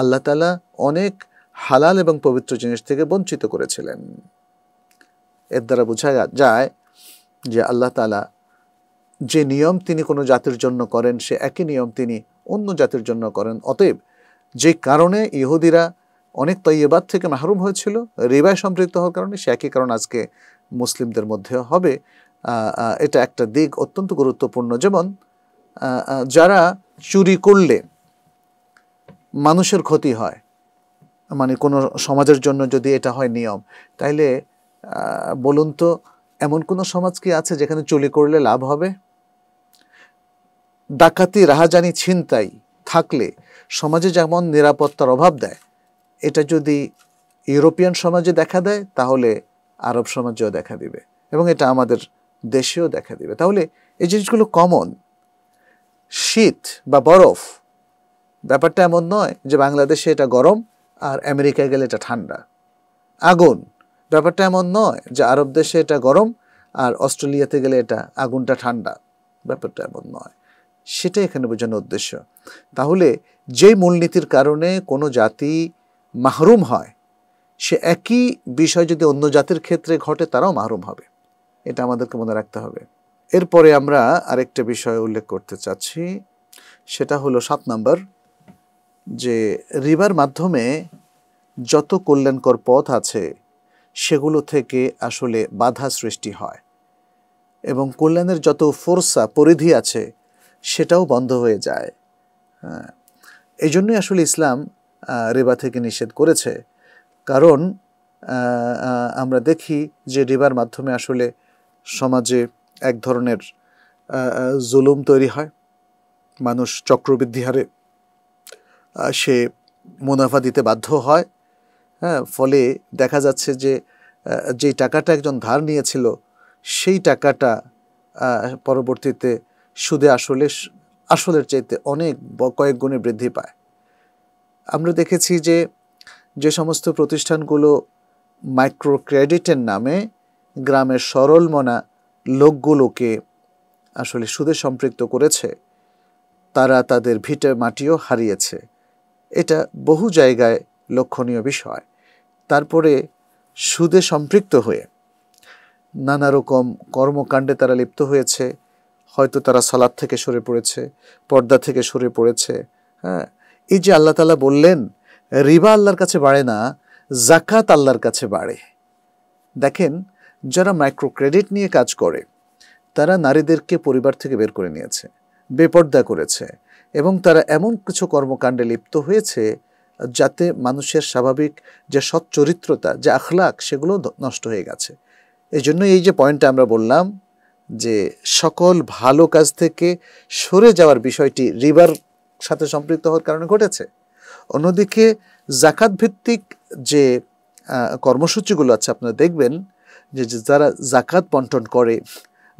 আল্লাহ তালা অনেক হালাল এবং পবিত্র জিনিস থেকে বঞ্চিত করেছিলেন এর দ্বারা বোঝা যায় যে আল্লাহ তালা যে নিয়ম তিনি কোনো জাতির জন্য করেন সে একই নিয়ম তিনি অন্য জাতির জন্য করেন অতএব যে কারণে ইহুদিরা অনেক তৈবাদ থেকে মাহরুম হয়েছিল রেবায় সম্পৃক্ত হওয়ার কারণে সে একই কারণ আজকে মুসলিমদের মধ্যে হবে এটা একটা দিক অত্যন্ত গুরুত্বপূর্ণ যেমন যারা চুরি করলে মানুষের ক্ষতি হয় মানে কোনো সমাজের জন্য যদি এটা হয় নিয়ম তাইলে বলুন তো এমন কোনো সমাজ কি আছে যেখানে চুরি করলে লাভ হবে ডাকাতি রাহাজানি ছিনতাই থাকলে সমাজে যেমন নিরাপত্তার অভাব দেয় এটা যদি ইউরোপিয়ান সমাজে দেখা দেয় তাহলে আরব সমাজেও দেখা দিবে এবং এটা আমাদের দেশেও দেখা দিবে তাহলে এই জিনিসগুলো কমন শীত বা বরফ ব্যাপারটা এমন নয় যে বাংলাদেশে এটা গরম আর আমেরিকায় গেলে এটা ঠান্ডা আগুন ব্যাপারটা এমন নয় যে আরব দেশে এটা গরম আর অস্ট্রেলিয়াতে গেলে এটা আগুনটা ঠান্ডা ব্যাপারটা এমন নয় সেটা এখানে বোঝানোর উদ্দেশ্য তাহলে যে মূলনীতির কারণে কোনো জাতি মাহরুম হয় সে একই বিষয় যদি অন্য জাতির ক্ষেত্রে ঘটে তারাও মাহরুম হবে এটা আমাদেরকে মনে রাখতে হবে এরপরে আমরা আরেকটা বিষয় উল্লেখ করতে চাচ্ছি সেটা হলো সাত নাম্বার যে রিবার মাধ্যমে যত কল্যাণকর পথ আছে সেগুলো থেকে আসলে বাধা সৃষ্টি হয় এবং কল্যাণের যত ফোর্সা পরিধি আছে সেটাও বন্ধ হয়ে যায় হ্যাঁ এই জন্যই আসলে ইসলাম রেবা থেকে নিষেধ করেছে কারণ আমরা দেখি যে রেবার মাধ্যমে আসলে সমাজে এক ধরনের জুলুম তৈরি হয় মানুষ চক্রবৃদ্ধি হারে সে মুনাফা দিতে বাধ্য হয় হ্যাঁ ফলে দেখা যাচ্ছে যে যেই টাকাটা একজন ধার নিয়েছিল সেই টাকাটা পরবর্তীতে সুদে আসলে আসলের চাইতে অনেক কয়েক গুণে বৃদ্ধি পায় আমরা দেখেছি যে যে সমস্ত প্রতিষ্ঠানগুলো মাইক্রো ক্রেডিটের নামে গ্রামের সরলমনা লোকগুলোকে আসলে সুদে সম্পৃক্ত করেছে তারা তাদের ভিটে মাটিও হারিয়েছে এটা বহু জায়গায় লক্ষণীয় বিষয় তারপরে সুদে সম্পৃক্ত হয়ে নানা রকম কর্মকাণ্ডে তারা লিপ্ত হয়েছে হয়তো তারা সালাদ থেকে সরে পড়েছে পর্দা থেকে সরে পড়েছে হ্যাঁ এই যে আল্লাহ তালা বললেন রিবা আল্লাহর কাছে বাড়ে না জাকাত আল্লাহর কাছে বাড়ে দেখেন যারা মাইক্রো ক্রেডিট নিয়ে কাজ করে তারা নারীদেরকে পরিবার থেকে বের করে নিয়েছে বেপর্দা করেছে এবং তারা এমন কিছু কর্মকাণ্ডে লিপ্ত হয়েছে যাতে মানুষের স্বাভাবিক যে সচ্চরিত্রতা যে আখলাক সেগুলো নষ্ট হয়ে গেছে এই জন্য এই যে পয়েন্টটা আমরা বললাম যে সকল ভালো কাজ থেকে সরে যাওয়ার বিষয়টি রিবার সাথে সম্পৃক্ত হওয়ার কারণে ঘটেছে অন্যদিকে জাকাত ভিত্তিক যে কর্মসূচিগুলো আছে আপনারা দেখবেন যে যারা জাকাত বন্টন করে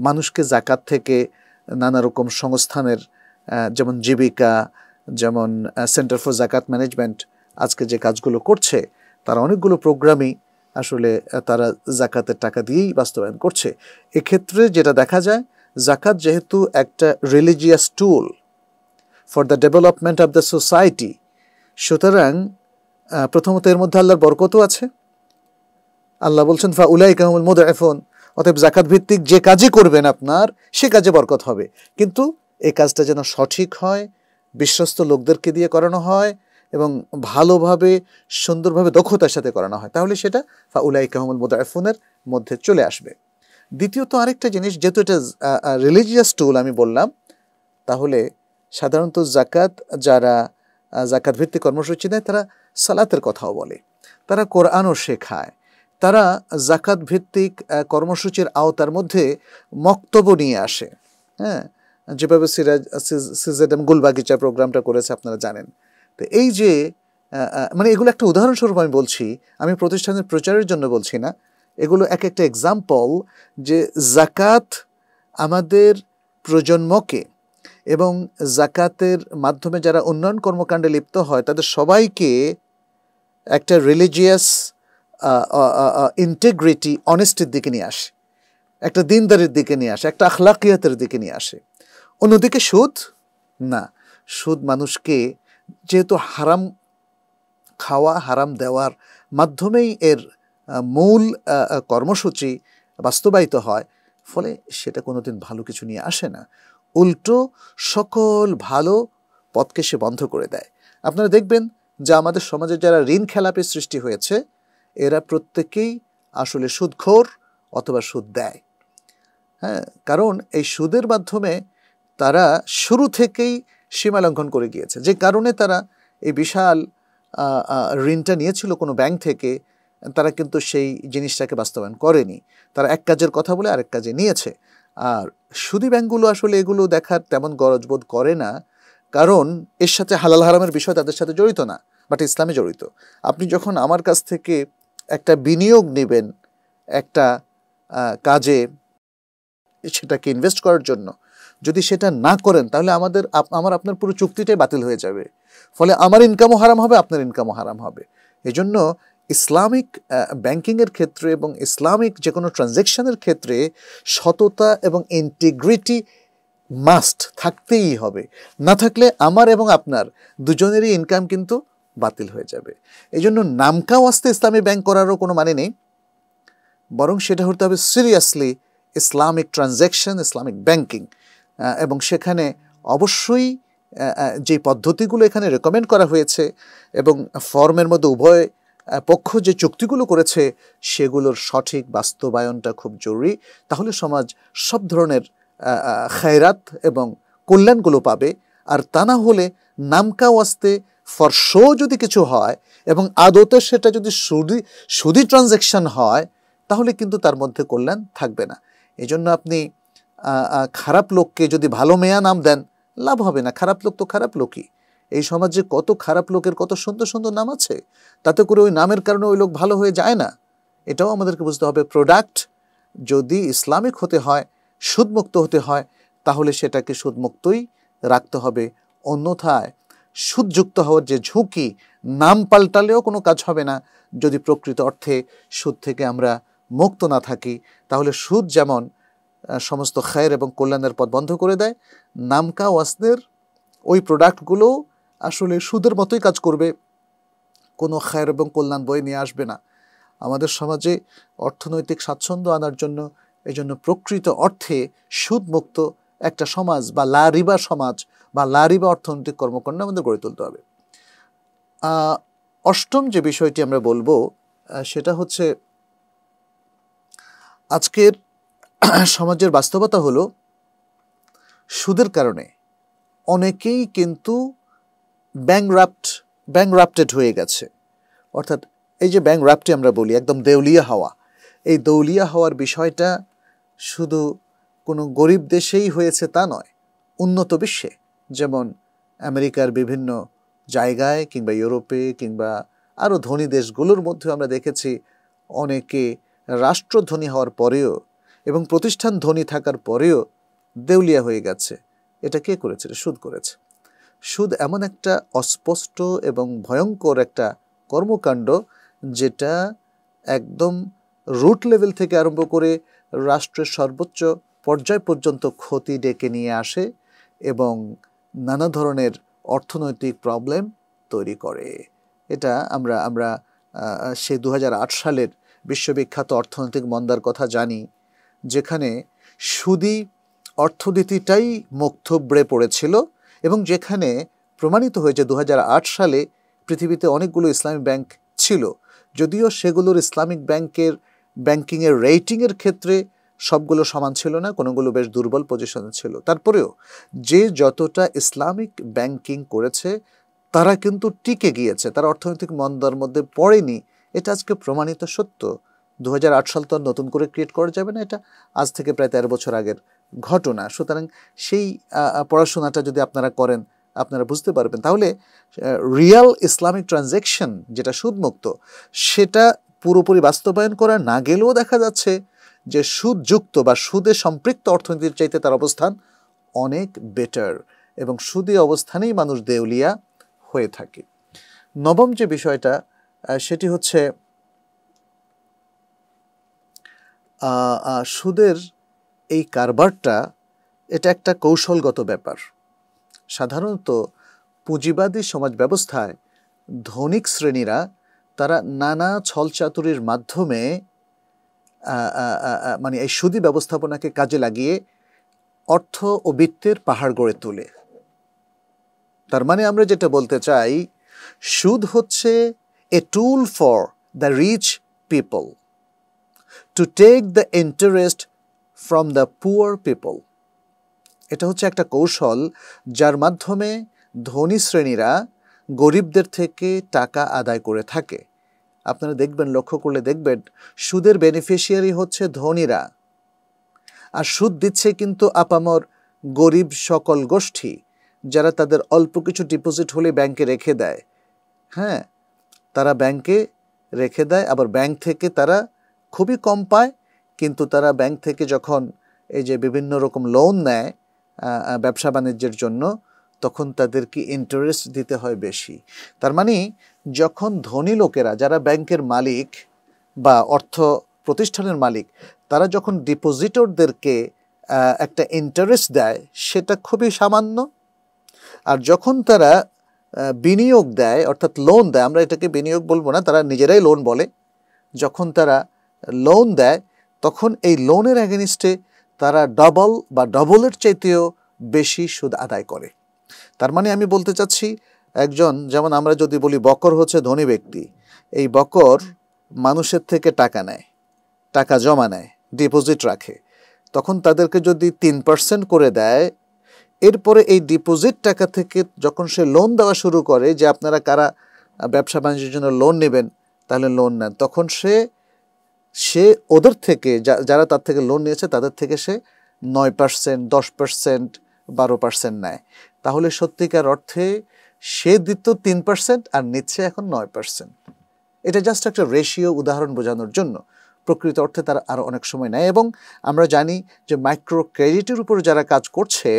মানুষকে জাকাত থেকে নানা রকম সংস্থানের যেমন জীবিকা যেমন সেন্টার ফর জাকাত ম্যানেজমেন্ট আজকে যে কাজগুলো করছে তারা অনেকগুলো প্রোগ্রামই আসলে তারা জাকাতের টাকা দিয়েই বাস্তবায়ন করছে এক্ষেত্রে যেটা দেখা যায় জাকাত যেহেতু একটা religious tool for the development of the society সুতরাং প্রথমত এর মধ্যে আল্লাহর বরকতও আছে আল্লাহ বলছেন ফা উলাই কামুল মোদ এফোন অতএব জাকাত ভিত্তিক যে কাজই করবেন আপনার সে কাজে বরকত হবে কিন্তু এই কাজটা যেন সঠিক হয় বিশ্বস্ত লোকদেরকে দিয়ে করানো হয় এবং ভালোভাবে সুন্দরভাবে দক্ষতার সাথে করানো হয় তাহলে সেটা ফাউলাই কাহমুল মোদাইফুনের মধ্যে চলে আসবে দ্বিতীয়ত আরেকটা জিনিস যেহেতু এটা রিলিজিয়াস টুল আমি বললাম তাহলে সাধারণত জাকাত যারা জাকাত ভিত্তিক কর্মসূচি নেয় তারা সালাতের কথাও বলে তারা কোরআনও শেখায় তারা জাকাত ভিত্তিক কর্মসূচির আওতার মধ্যে মক্তব্য নিয়ে আসে হ্যাঁ যেভাবে সিরাজ সিজেডম গুলবাগিচা প্রোগ্রামটা করেছে আপনারা জানেন তো এই যে মানে এগুলো একটা উদাহরণস্বরূপ আমি বলছি আমি প্রতিষ্ঠানের প্রচারের জন্য বলছি না এগুলো এক একটা এক্সাম্পল যে জাকাত আমাদের প্রজন্মকে এবং জাকাতের মাধ্যমে যারা উন্নয়ন কর্মকাণ্ডে লিপ্ত হয় তাদের সবাইকে একটা রিলিজিয়াস ইন্টেগ্রিটি অনেস্টির দিকে নিয়ে আসে একটা দিনদারির দিকে নিয়ে আসে একটা আখলাকিয়াতের দিকে নিয়ে আসে অন্যদিকে সুদ না সুদ মানুষকে যেহেতু হারাম খাওয়া হারাম দেওয়ার মাধ্যমেই এর মূল কর্মসূচি বাস্তবায়িত হয় ফলে সেটা কোনোদিন ভালো কিছু নিয়ে আসে না উল্টো সকল ভালো পথকে সে বন্ধ করে দেয় আপনারা দেখবেন যে আমাদের সমাজে যারা ঋণ খেলাপের সৃষ্টি হয়েছে এরা প্রত্যেকেই আসলে সুদখোর অথবা সুদ দেয় হ্যাঁ কারণ এই সুদের মাধ্যমে তারা শুরু থেকেই সীমা লঙ্ঘন করে গিয়েছে যে কারণে তারা এই বিশাল ঋণটা নিয়েছিল কোনো ব্যাংক থেকে তারা কিন্তু সেই জিনিসটাকে বাস্তবায়ন করেনি তারা এক কাজের কথা বলে আরেক কাজে নিয়েছে আর সুদী ব্যাংকগুলো আসলে এগুলো দেখার তেমন গরজবোধ করে না কারণ এর সাথে হালাল হারামের বিষয় তাদের সাথে জড়িত না বাট ইসলামে জড়িত আপনি যখন আমার কাছ থেকে একটা বিনিয়োগ নেবেন একটা কাজে সেটাকে ইনভেস্ট করার জন্য যদি সেটা না করেন তাহলে আমাদের আমার আপনার পুরো চুক্তিটাই বাতিল হয়ে যাবে ফলে আমার ইনকামও হারাম হবে আপনার ইনকামও হারাম হবে এজন্য ইসলামিক ব্যাংকিংয়ের ক্ষেত্রে এবং ইসলামিক যে কোনো ট্রানজ্যাকশানের ক্ষেত্রে সততা এবং ইন্টিগ্রিটি মাস্ট থাকতেই হবে না থাকলে আমার এবং আপনার দুজনেরই ইনকাম কিন্তু বাতিল হয়ে যাবে এই জন্য নামকাও আসতে ইসলামী ব্যাংক করারও কোনো মানে নেই বরং সেটা হতে হবে seriously Islamic transaction Islamic banking এবং সেখানে অবশ্যই যে পদ্ধতিগুলো এখানে রেকমেন্ড করা হয়েছে এবং ফর্মের মধ্যে উভয় পক্ষ যে চুক্তিগুলো করেছে সেগুলোর সঠিক বাস্তবায়নটা খুব জরুরি তাহলে সমাজ সব ধরনের খায়রাত এবং কল্যাণগুলো পাবে আর তা না হলে নামকা ওয়াস্তে ফর শো যদি কিছু হয় এবং আদতে সেটা যদি সুদি সুদি ট্রানজ্যাকশান হয় তাহলে কিন্তু তার মধ্যে কল্যাণ থাকবে না এজন্য আপনি খারাপ লোককে যদি ভালো মেয়া নাম দেন লাভ হবে না খারাপ লোক তো খারাপ লোকই এই সমাজে কত খারাপ লোকের কত সুন্দর সুন্দর নাম আছে তাতে করে ওই নামের কারণে ওই লোক ভালো হয়ে যায় না এটাও আমাদেরকে বুঝতে হবে প্রোডাক্ট যদি ইসলামিক হতে হয় সুদমুক্ত হতে হয় তাহলে সেটাকে সুদমুক্তই রাখতে হবে অন্যথায় সুদযুক্ত হওয়ার যে ঝুঁকি নাম পাল্টালেও কোনো কাজ হবে না যদি প্রকৃত অর্থে সুদ থেকে আমরা মুক্ত না থাকি তাহলে সুদ যেমন সমস্ত খায়ের এবং কল্যাণের পথ বন্ধ করে দেয় নামকা ওয়াসনের ওই প্রোডাক্টগুলো আসলে সুদের মতোই কাজ করবে কোনো খায়ের এবং কল্যাণ বই নিয়ে আসবে না আমাদের সমাজে অর্থনৈতিক স্বাচ্ছন্দ্য আনার জন্য এই জন্য প্রকৃত অর্থে সুদমুক্ত একটা সমাজ বা লারিবা সমাজ বা লারিবা অর্থনৈতিক কর্মকাণ্ড আমাদের গড়ে তুলতে হবে অষ্টম যে বিষয়টি আমরা বলবো সেটা হচ্ছে আজকের সমাজের বাস্তবতা হলো সুদের কারণে অনেকেই কিন্তু ব্যাংরাপ্ট ব্যাংরাপ্টেড হয়ে গেছে অর্থাৎ এই যে ব্যাংরাপ্টে আমরা বলি একদম দেউলিয়া হওয়া এই দেউলিয়া হওয়ার বিষয়টা শুধু কোনো গরিব দেশেই হয়েছে তা নয় উন্নত বিশ্বে যেমন আমেরিকার বিভিন্ন জায়গায় কিংবা ইউরোপে কিংবা আরও ধনী দেশগুলোর মধ্যেও আমরা দেখেছি অনেকে রাষ্ট্রধনী হওয়ার পরেও এবং প্রতিষ্ঠান ধনী থাকার পরেও দেউলিয়া হয়ে গেছে এটা কে করেছে এটা সুদ করেছে সুদ এমন একটা অস্পষ্ট এবং ভয়ঙ্কর একটা কর্মকাণ্ড যেটা একদম রুট লেভেল থেকে আরম্ভ করে রাষ্ট্রের সর্বোচ্চ পর্যায় পর্যন্ত ক্ষতি ডেকে নিয়ে আসে এবং নানা ধরনের অর্থনৈতিক প্রবলেম তৈরি করে এটা আমরা আমরা সে দু সালের বিশ্ববিখ্যাত অর্থনৈতিক মন্দার কথা জানি যেখানে সুদি অর্থনীতিটাই মুক্তব্রে পড়েছিল এবং যেখানে প্রমাণিত হয়েছে দু সালে পৃথিবীতে অনেকগুলো ইসলামিক ব্যাংক ছিল যদিও সেগুলোর ইসলামিক ব্যাংকের ব্যাংকিংয়ের রেটিংয়ের ক্ষেত্রে সবগুলো সমান ছিল না কোনোগুলো বেশ দুর্বল পজিশনে ছিল তারপরেও যে যতটা ইসলামিক ব্যাংকিং করেছে তারা কিন্তু টিকে গিয়েছে তারা অর্থনৈতিক মন্দার মধ্যে পড়েনি এটা আজকে প্রমাণিত সত্য দু সাল তো নতুন করে ক্রিয়েট করা যাবে না এটা আজ থেকে প্রায় তেরো বছর আগের ঘটনা সুতরাং সেই পড়াশোনাটা যদি আপনারা করেন আপনারা বুঝতে পারবেন তাহলে রিয়াল ইসলামিক ট্রানজ্যাকশন যেটা সুদমুক্ত সেটা পুরোপুরি বাস্তবায়ন করা না গেলেও দেখা যাচ্ছে যে সুদযুক্ত বা সুদে সম্পৃক্ত অর্থনীতির চাইতে তার অবস্থান অনেক বেটার এবং সুদে অবস্থানেই মানুষ দেউলিয়া হয়ে থাকে নবম যে বিষয়টা সেটি হচ্ছে সুদের এই কারবারটা এটা একটা কৌশলগত ব্যাপার সাধারণত পুঁজিবাদী সমাজ ব্যবস্থায় ধনিক শ্রেণীরা তারা নানা ছলচাতুরির মাধ্যমে মানে এই সুদী ব্যবস্থাপনাকে কাজে লাগিয়ে অর্থ ও বৃত্তের পাহাড় গড়ে তোলে তার মানে আমরা যেটা বলতে চাই সুদ হচ্ছে a tool for the rich people to take the interest from the poor people এটা হচ্ছে একটা কৌশল যার মাধ্যমে ধনী শ্রেণীরা গরিবদের থেকে টাকা আদায় করে থাকে আপনারা দেখবেন লক্ষ্য করলে দেখবেন সুদের বেনিফিশিয়ারি হচ্ছে ধনীরা আর সুদ দিচ্ছে কিন্তু আপামর গরিব সকল গোষ্ঠী যারা তাদের অল্প কিছু ডিপোজিট হলে ব্যাংকে রেখে দেয় হ্যাঁ তারা ব্যাংকে রেখে দেয় আবার ব্যাংক থেকে তারা খুবই কম পায় কিন্তু তারা ব্যাংক থেকে যখন এই যে বিভিন্ন রকম লোন নেয় ব্যবসা বাণিজ্যের জন্য তখন তাদেরকে ইন্টারেস্ট দিতে হয় বেশি তার মানে যখন ধনী লোকেরা যারা ব্যাংকের মালিক বা অর্থ প্রতিষ্ঠানের মালিক তারা যখন ডিপোজিটরদেরকে একটা ইন্টারেস্ট দেয় সেটা খুবই সামান্য আর যখন তারা বিনিয়োগ দেয় অর্থাৎ লোন দেয় আমরা এটাকে বিনিয়োগ বলবো না তারা নিজেরাই লোন বলে যখন তারা লোন দেয় তখন এই লোনের অ্যাগেনিস্টে তারা ডবল বা ডবলের চাইতেও বেশি সুদ আদায় করে তার মানে আমি বলতে চাচ্ছি একজন যেমন আমরা যদি বলি বকর হচ্ছে ধনী ব্যক্তি এই বকর মানুষের থেকে টাকা নেয় টাকা জমা নেয় ডিপোজিট রাখে তখন তাদেরকে যদি তিন পার্সেন্ট করে দেয় এরপরে এই ডিপোজিট টাকা থেকে যখন সে লোন দেওয়া শুরু করে যে আপনারা কারা ব্যবসা বাণিজ্যের জন্য লোন নেবেন তাহলে লোন নেন তখন সে সে ওদের থেকে যারা তার থেকে লোন নিয়েছে তাদের থেকে সে নয় পার্সেন্ট দশ পার্সেন্ট বারো পার্সেন্ট নেয় তাহলে সত্যিকার অর্থে সে দিত তিন পার্সেন্ট আর নিচ্ছে এখন নয় পার্সেন্ট এটা জাস্ট একটা রেশিও উদাহরণ বোঝানোর জন্য প্রকৃত অর্থে তারা আরও অনেক সময় নেয় এবং আমরা জানি যে মাইক্রো ক্রেডিটের উপর যারা কাজ করছে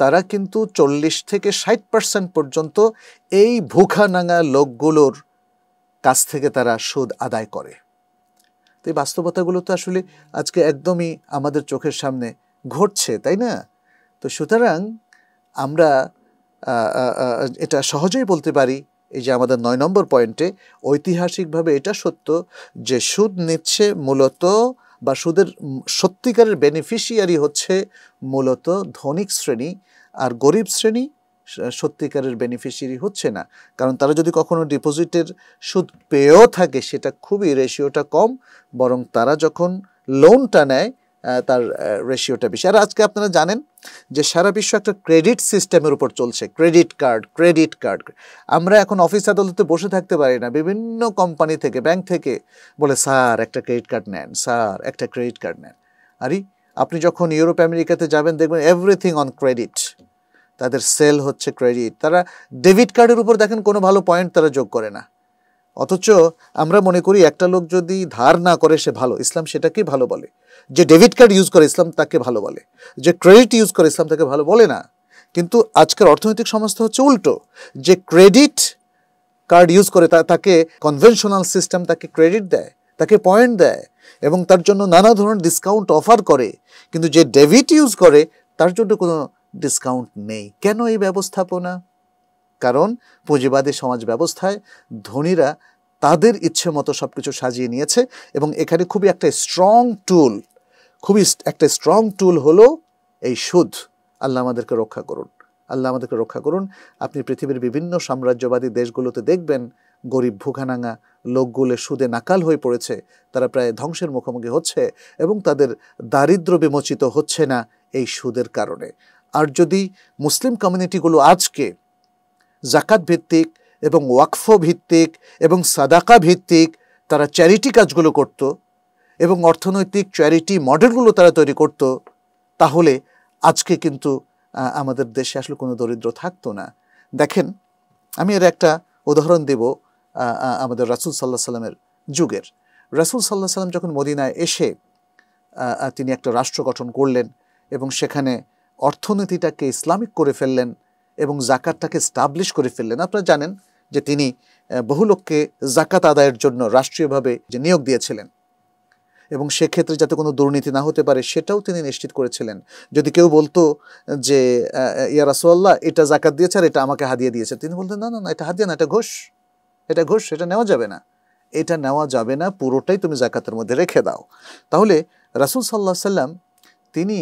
তারা কিন্তু চল্লিশ থেকে ষাট পার্সেন্ট পর্যন্ত এই ভুখা নাঙা লোকগুলোর কাছ থেকে তারা সুদ আদায় করে তো এই বাস্তবতাগুলো তো আসলে আজকে একদমই আমাদের চোখের সামনে ঘটছে তাই না তো সুতরাং আমরা এটা সহজেই বলতে পারি এই যে আমাদের নয় নম্বর পয়েন্টে ঐতিহাসিকভাবে এটা সত্য যে সুদ নিচ্ছে মূলত বা সুদের সত্যিকারের বেনিফিশিয়ারি হচ্ছে মূলত ধনিক শ্রেণী আর গরিব শ্রেণী সত্যিকারের বেনিফিশিয়ারি হচ্ছে না কারণ তারা যদি কখনো ডিপোজিটের সুদ পেয়েও থাকে সেটা খুবই রেশিওটা কম বরং তারা যখন লোনটা নেয় তার রেশিওটা বেশি আর আজকে আপনারা জানেন যে সারা বিশ্ব একটা ক্রেডিট সিস্টেমের উপর চলছে ক্রেডিট কার্ড ক্রেডিট কার্ড আমরা এখন অফিস আদালতে বসে থাকতে পারি না বিভিন্ন কোম্পানি থেকে ব্যাংক থেকে বলে স্যার একটা ক্রেডিট কার্ড নেন স্যার একটা ক্রেডিট কার্ড নেন আরে আপনি যখন ইউরোপ আমেরিকাতে যাবেন দেখবেন এভরিথিং অন ক্রেডিট তাদের সেল হচ্ছে ক্রেডিট তারা ডেবিট কার্ডের উপর দেখেন কোনো ভালো পয়েন্ট তারা যোগ করে না অথচ আমরা মনে করি একটা লোক যদি ধার না করে সে ভালো ইসলাম সেটাকে ভালো বলে যে ডেবিট কার্ড ইউজ করে ইসলাম তাকে ভালো বলে যে ক্রেডিট ইউজ করে ইসলাম তাকে ভালো বলে না কিন্তু আজকের অর্থনৈতিক সমস্যা হচ্ছে উল্টো যে ক্রেডিট কার্ড ইউজ করে তাকে কনভেনশনাল সিস্টেম তাকে ক্রেডিট দেয় তাকে পয়েন্ট দেয় এবং তার জন্য নানা ধরনের ডিসকাউন্ট অফার করে কিন্তু যে ডেবিট ইউজ করে তার জন্য কোনো ডিসকাউন্ট নেই কেন এই ব্যবস্থাপনা কারণ পুঁজিবাদী সমাজ ব্যবস্থায় ধনীরা তাদের ইচ্ছে মতো সব কিছু সাজিয়ে নিয়েছে এবং এখানে খুবই একটা স্ট্রং টুল খুবই একটা স্ট্রং টুল হলো এই সুদ আল্লাহ আমাদেরকে রক্ষা করুন আল্লাহ আমাদেরকে রক্ষা করুন আপনি পৃথিবীর বিভিন্ন সাম্রাজ্যবাদী দেশগুলোতে দেখবেন গরিব ভুখানাঙা লোকগুলো সুদে নাকাল হয়ে পড়েছে তারা প্রায় ধ্বংসের মুখোমুখি হচ্ছে এবং তাদের দারিদ্র বিমোচিত হচ্ছে না এই সুদের কারণে আর যদি মুসলিম কমিউনিটিগুলো আজকে জাকাত ভিত্তিক এবং ওয়াকফ ভিত্তিক এবং সাদাকা ভিত্তিক তারা চ্যারিটি কাজগুলো করত এবং অর্থনৈতিক চ্যারিটি মডেলগুলো তারা তৈরি করত তাহলে আজকে কিন্তু আমাদের দেশে আসলে কোনো দরিদ্র থাকতো না দেখেন আমি এর একটা উদাহরণ দেব আমাদের রাসুল সাল্লাহ সাল্লামের যুগের রাসুল সাল্লাহ সাল্লাম যখন মদিনায় এসে তিনি একটা রাষ্ট্র গঠন করলেন এবং সেখানে অর্থনীতিটাকে ইসলামিক করে ফেললেন এবং জাকাতটাকে স্টাবলিশ করে ফেললেন আপনারা জানেন যে তিনি বহু লোককে জাকাত আদায়ের জন্য রাষ্ট্রীয়ভাবে যে নিয়োগ দিয়েছিলেন এবং সেক্ষেত্রে যাতে কোনো দুর্নীতি না হতে পারে সেটাও তিনি নিশ্চিত করেছিলেন যদি কেউ বলতো যে ইয়া রাসোল্লাহ এটা জাকাত দিয়েছে আর এটা আমাকে হাদিয়ে দিয়েছে তিনি বলতেন না না না এটা হাদিয়া না এটা ঘোষ এটা ঘোষ সেটা নেওয়া যাবে না এটা নেওয়া যাবে না পুরোটাই তুমি জাকাতের মধ্যে রেখে দাও তাহলে রাসুল সাল্লাহ সাল্লাম তিনি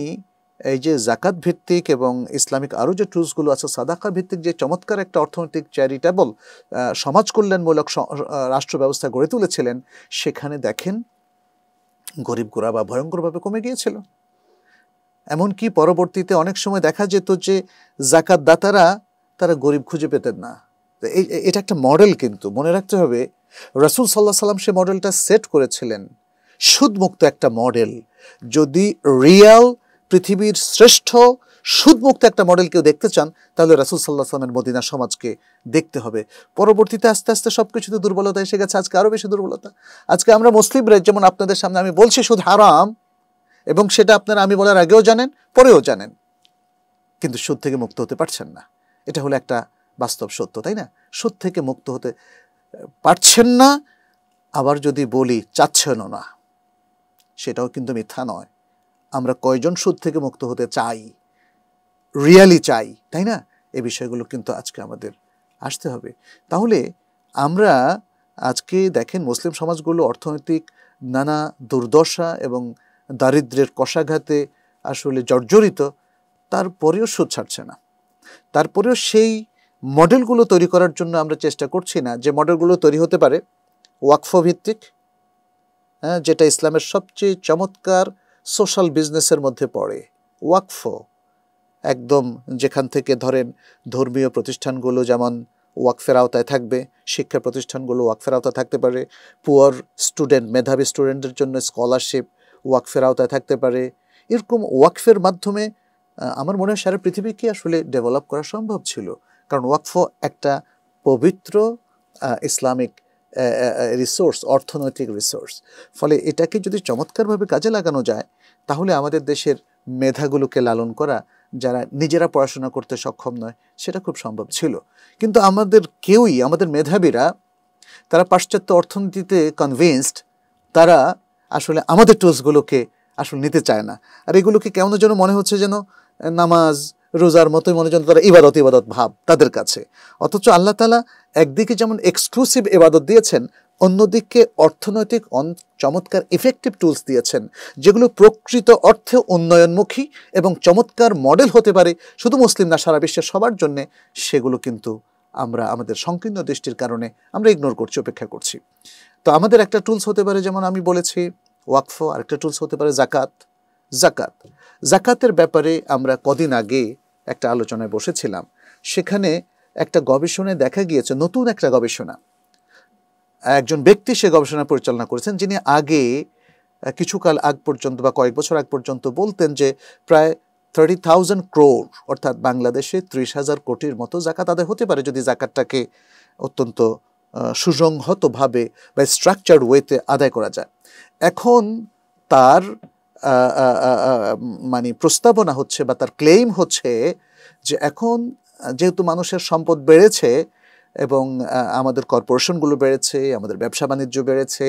এই যে জাকাত ভিত্তিক এবং ইসলামিক আরও যে টুলসগুলো আছে সাদাকা ভিত্তিক যে চমৎকার একটা অর্থনৈতিক চ্যারিটেবল সমাজ কল্যাণমূলক রাষ্ট্র ব্যবস্থা গড়ে তুলেছিলেন সেখানে দেখেন গরিব গোড়া বা ভয়ঙ্করভাবে কমে গিয়েছিল এমনকি পরবর্তীতে অনেক সময় দেখা যেত যে জাকাত দাতারা তারা গরিব খুঁজে পেতেন না এটা একটা মডেল কিন্তু মনে রাখতে হবে রাসুল সাল্লাহ সাল্লাম সে মডেলটা সেট করেছিলেন সুদমুক্ত একটা মডেল যদি রিয়াল পৃথিবীর শ্রেষ্ঠ সুদমুক্ত একটা মডেল কেউ দেখতে চান তাহলে রাসুল সাল্লাহ সালামের মদিনা সমাজকে দেখতে হবে পরবর্তীতে আস্তে আস্তে সব কিছুতে দুর্বলতা এসে গেছে আজকে আরও বেশি দুর্বলতা আজকে আমরা মুসলিমরা যেমন আপনাদের সামনে আমি বলছি সুদ হারাম এবং সেটা আপনারা আমি বলার আগেও জানেন পরেও জানেন কিন্তু সুদ থেকে মুক্ত হতে পারছেন না এটা হলো একটা বাস্তব সত্য তাই না সুদ থেকে মুক্ত হতে পারছেন না আবার যদি বলি চাচ্ছেনও না সেটাও কিন্তু মিথ্যা নয় আমরা কয়জন সুদ থেকে মুক্ত হতে চাই রিয়ালি চাই তাই না এ বিষয়গুলো কিন্তু আজকে আমাদের আসতে হবে তাহলে আমরা আজকে দেখেন মুসলিম সমাজগুলো অর্থনৈতিক নানা দুর্দশা এবং দারিদ্রের কষাঘাতে আসলে জর্জরিত তারপরেও সুদ ছাড়ছে না তারপরেও সেই মডেলগুলো তৈরি করার জন্য আমরা চেষ্টা করছি না যে মডেলগুলো তৈরি হতে পারে ওয়াকফভিত্তিক হ্যাঁ যেটা ইসলামের সবচেয়ে চমৎকার সোশ্যাল বিজনেসের মধ্যে পড়ে ওয়াকফ একদম যেখান থেকে ধরেন ধর্মীয় প্রতিষ্ঠানগুলো যেমন ওয়াকফের আওতায় থাকবে শিক্ষা প্রতিষ্ঠানগুলো ওয়াকফের আওতায় থাকতে পারে পুয়ার স্টুডেন্ট মেধাবী স্টুডেন্টদের জন্য স্কলারশিপ ওয়াকফের আওতায় থাকতে পারে এরকম ওয়াকফের মাধ্যমে আমার মনে হয় সারা পৃথিবীকে আসলে ডেভেলপ করা সম্ভব ছিল কারণ ওয়াকফ একটা পবিত্র ইসলামিক রিসোর্স অর্থনৈতিক রিসোর্স ফলে এটাকে যদি চমৎকারভাবে কাজে লাগানো যায় তাহলে আমাদের দেশের মেধাগুলোকে লালন করা যারা নিজেরা পড়াশোনা করতে সক্ষম নয় সেটা খুব সম্ভব ছিল কিন্তু আমাদের কেউই আমাদের মেধাবীরা তারা পাশ্চাত্য অর্থনীতিতে কনভিন্সড তারা আসলে আমাদের টুলসগুলোকে আসলে নিতে চায় না আর এগুলোকে কেমন যেন মনে হচ্ছে যেন নামাজ রোজার মতোই মনে হচ্ছে তারা ইবাদত ইবাদত ভাব তাদের কাছে অথচ আল্লাহ তালা একদিকে যেমন এক্সক্লুসিভ ইবাদত দিয়েছেন অন্যদিকে অর্থনৈতিক চমৎকার ইফেক্টিভ টুলস দিয়েছেন যেগুলো প্রকৃত অর্থে উন্নয়নমুখী এবং চমৎকার মডেল হতে পারে শুধু মুসলিম না সারা বিশ্বের সবার জন্যে সেগুলো কিন্তু আমরা আমাদের সংকীর্ণ দৃষ্টির কারণে আমরা ইগনোর করছি অপেক্ষা করছি তো আমাদের একটা টুলস হতে পারে যেমন আমি বলেছি ওয়াকফ আরেকটা টুলস হতে পারে জাকাত জাকাত জাকাতের ব্যাপারে আমরা কদিন আগে একটা আলোচনায় বসেছিলাম সেখানে একটা গবেষণায় দেখা গিয়েছে নতুন একটা গবেষণা একজন ব্যক্তি সে গবেষণা পরিচালনা করেছেন যিনি আগে কিছুকাল আগ পর্যন্ত বা কয়েক বছর আগ পর্যন্ত বলতেন যে প্রায় থার্টি থাউজেন্ড ক্রোর অর্থাৎ বাংলাদেশে ত্রিশ হাজার কোটির মতো জাকাত আদায় হতে পারে যদি জাকাতটাকে অত্যন্ত সুসংহতভাবে বা স্ট্রাকচার ওয়েতে আদায় করা যায় এখন তার মানে প্রস্তাবনা হচ্ছে বা তার ক্লেইম হচ্ছে যে এখন যেহেতু মানুষের সম্পদ বেড়েছে এবং আমাদের কর্পোরেশনগুলো বেড়েছে আমাদের ব্যবসা বাণিজ্য বেড়েছে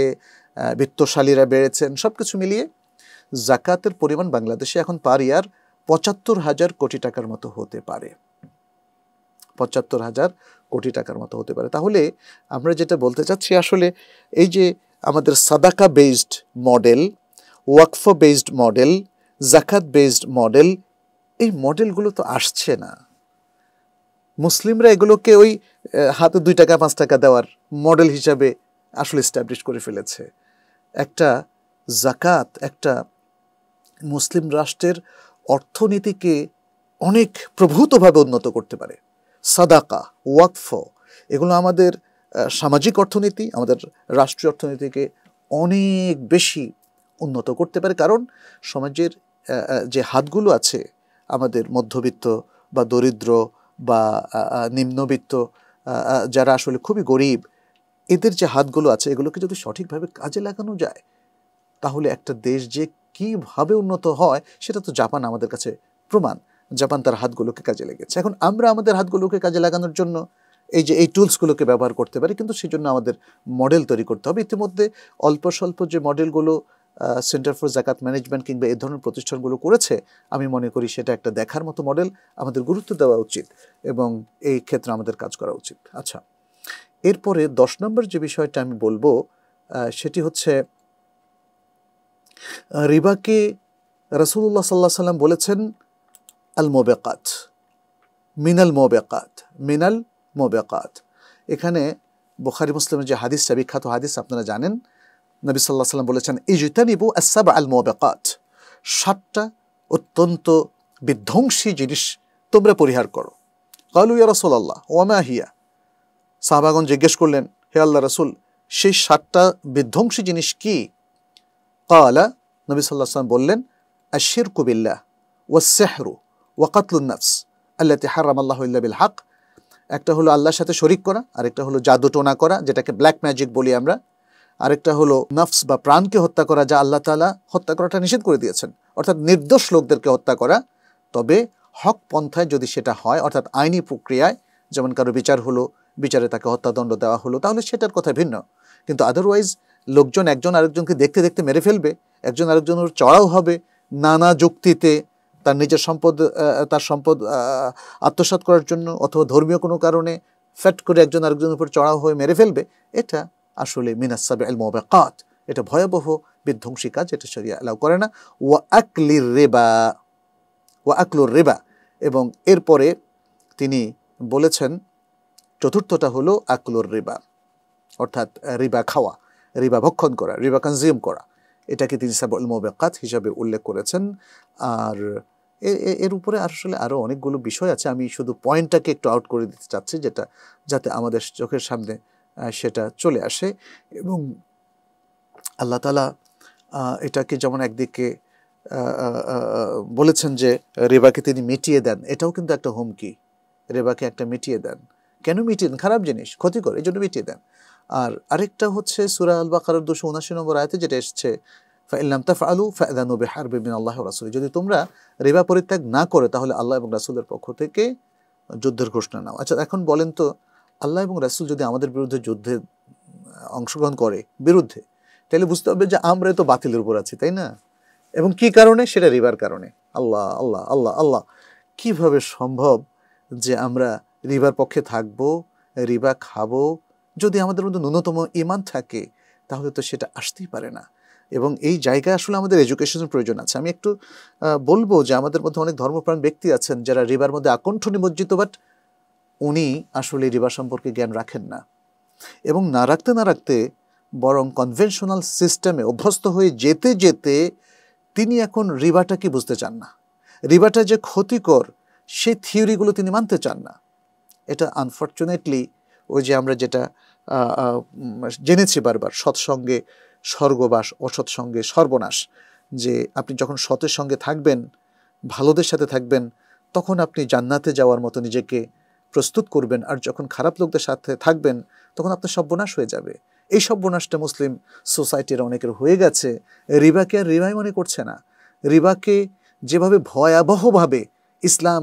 বিত্তশালীরা বেড়েছেন সব কিছু মিলিয়ে জাকাতের পরিমাণ বাংলাদেশে এখন পার ইয়ার পঁচাত্তর হাজার কোটি টাকার মতো হতে পারে পঁচাত্তর হাজার কোটি টাকার মতো হতে পারে তাহলে আমরা যেটা বলতে চাচ্ছি আসলে এই যে আমাদের সাদাকা বেসড মডেল ওয়াকফ বেসড মডেল জাকাত বেসড মডেল এই মডেলগুলো তো আসছে না মুসলিমরা এগুলোকে ওই হাতে দুই টাকা পাঁচ টাকা দেওয়ার মডেল হিসাবে আসলে স্ট্যাবলিশ করে ফেলেছে একটা জাকাত একটা মুসলিম রাষ্ট্রের অর্থনীতিকে অনেক প্রভূতভাবে উন্নত করতে পারে সাদাকা ওয়াকফ এগুলো আমাদের সামাজিক অর্থনীতি আমাদের রাষ্ট্রীয় অর্থনীতিকে অনেক বেশি উন্নত করতে পারে কারণ সমাজের যে হাতগুলো আছে আমাদের মধ্যবিত্ত বা দরিদ্র বা নিম্নবিত্ত যারা আসলে খুবই গরিব এদের যে হাতগুলো আছে এগুলোকে যদি সঠিকভাবে কাজে লাগানো যায় তাহলে একটা দেশ যে কীভাবে উন্নত হয় সেটা তো জাপান আমাদের কাছে প্রমাণ জাপান তার হাতগুলোকে কাজে লেগেছে এখন আমরা আমাদের হাতগুলোকে কাজে লাগানোর জন্য এই যে এই টুলসগুলোকে ব্যবহার করতে পারি কিন্তু সেজন্য আমাদের মডেল তৈরি করতে হবে ইতিমধ্যে অল্প স্বল্প যে মডেলগুলো সেন্টার ফর জাকাত ম্যানেজমেন্ট কিংবা এ ধরনের প্রতিষ্ঠানগুলো করেছে আমি মনে করি সেটা একটা দেখার মতো মডেল আমাদের গুরুত্ব দেওয়া উচিত এবং এই ক্ষেত্রে আমাদের কাজ করা উচিত আচ্ছা এরপরে দশ নম্বর যে বিষয়টা আমি বলবো সেটি হচ্ছে রিবাকে রসুল্লাহ সাল্লাহ সাল্লাম বলেছেন আল মোবেকাত মিনাল মোবেকাত মিনাল মোবেকাত এখানে বোখারি মুসলিমের যে হাদিসটা বিখ্যাত হাদিস আপনারা জানেন নবী সাল্লাহ সাল্লাম বলেছেন ইজতানিবু আসাব আল মোবেকাত সাতটা অত্যন্ত বিধ্বংসী জিনিস তোমরা পরিহার করো কালু ইয়া আল্লাহ ওয়ামা হিয়া সাহবাগন জিজ্ঞেস করলেন হে আল্লাহ রসুল সেই সাতটা বিধ্বংসী জিনিস কি কালা নবী সাল্লাহ সাল্লাম বললেন আশির কুবিল্লাহ ওয়া সেহরু কাতলুন্নাফস আল্লাহ হারাম আল্লাহ বিল হাক একটা হলো আল্লাহর সাথে শরিক করা আরেকটা হলো জাদু টোনা করা যেটাকে ব্ল্যাক ম্যাজিক বলি আমরা আরেকটা হলো নফস বা প্রাণকে হত্যা করা যা আল্লাহ তালা হত্যা করাটা নিষেধ করে দিয়েছেন অর্থাৎ নির্দোষ লোকদেরকে হত্যা করা তবে হক পন্থায় যদি সেটা হয় অর্থাৎ আইনি প্রক্রিয়ায় যেমন কারো বিচার হলো বিচারে তাকে হত্যাদণ্ড দেওয়া হলো তাহলে সেটার কথা ভিন্ন কিন্তু আদারওয়াইজ লোকজন একজন আরেকজনকে দেখতে দেখতে মেরে ফেলবে একজন আরেকজনের চড়াও হবে নানা যুক্তিতে তার নিজের সম্পদ তার সম্পদ আত্মসাত করার জন্য অথবা ধর্মীয় কোনো কারণে ফ্যাট করে একজন আরেকজনের উপর চড়াও হয়ে মেরে ফেলবে এটা আসলে সাবে আল মোবাকাত এটা ভয়াবহ বিধ্বংসী কাজ এটা শরিয়া অ্যালাউ করে না ওয়া আকলির রেবা ওয়া আকলুর রেবা এবং এরপরে তিনি বলেছেন চতুর্থটা হলো আকলুর রেবা অর্থাৎ রিবা খাওয়া রিবা ভক্ষণ করা রিবা কনজিউম করা এটাকে তিনি সাবুল মোবাকাত হিসাবে উল্লেখ করেছেন আর এর উপরে আসলে আরও অনেকগুলো বিষয় আছে আমি শুধু পয়েন্টটাকে একটু আউট করে দিতে চাচ্ছি যেটা যাতে আমাদের চোখের সামনে সেটা চলে আসে এবং আল্লাহ তালা এটাকে যেমন একদিকে বলেছেন যে রেবাকে তিনি মিটিয়ে দেন এটাও কিন্তু একটা হুমকি রেবাকে একটা মিটিয়ে দেন কেন মিটিয়ে দেন খারাপ জিনিস ক্ষতিকর এই জন্য মিটিয়ে দেন আর আরেকটা হচ্ছে সুরা আল বাকার দুশো উনাশি নম্বর আয়তে যেটা এসছে ফাইল্লাম তাফ আলু ফায়দানু বেহার বিবিন আল্লাহ রাসুল যদি তোমরা রেবা পরিত্যাগ না করে তাহলে আল্লাহ এবং রাসুলের পক্ষ থেকে যুদ্ধের ঘোষণা নাও আচ্ছা এখন বলেন তো আল্লাহ এবং রাসুল যদি আমাদের বিরুদ্ধে যুদ্ধে অংশগ্রহণ করে বিরুদ্ধে তাহলে বুঝতে হবে যে আমরা তো বাতিলের উপর আছি তাই না এবং কি কারণে সেটা রিবার কারণে আল্লাহ আল্লাহ আল্লাহ আল্লাহ কিভাবে সম্ভব যে আমরা রিবার পক্ষে থাকব রিবা খাব যদি আমাদের মধ্যে ন্যূনতম ইমান থাকে তাহলে তো সেটা আসতেই পারে না এবং এই জায়গায় আসলে আমাদের এডুকেশনের প্রয়োজন আছে আমি একটু বলবো যে আমাদের মধ্যে অনেক ধর্মপ্রাণ ব্যক্তি আছেন যারা রিবার মধ্যে আকণ্ঠ নিমজ্জিত বাট উনি আসলে রিবা সম্পর্কে জ্ঞান রাখেন না এবং না রাখতে না রাখতে বরং কনভেনশনাল সিস্টেমে অভ্যস্ত হয়ে যেতে যেতে তিনি এখন রিবাটা কি বুঝতে চান না রিবাটা যে ক্ষতিকর সেই থিওরিগুলো তিনি মানতে চান না এটা আনফর্চুনেটলি ওই যে আমরা যেটা জেনেছি বারবার সৎসঙ্গে স্বর্গবাস অসৎসঙ্গে সর্বনাশ যে আপনি যখন সতের সঙ্গে থাকবেন ভালোদের সাথে থাকবেন তখন আপনি জান্নাতে যাওয়ার মতো নিজেকে প্রস্তুত করবেন আর যখন খারাপ লোকদের সাথে থাকবেন তখন আপনার সর্বনাশ হয়ে যাবে এই সর্বনাশটা মুসলিম সোসাইটির অনেকের হয়ে গেছে রিবাকে আর রিবাই মনে করছে না রিবাকে যেভাবে ভয়াবহভাবে ইসলাম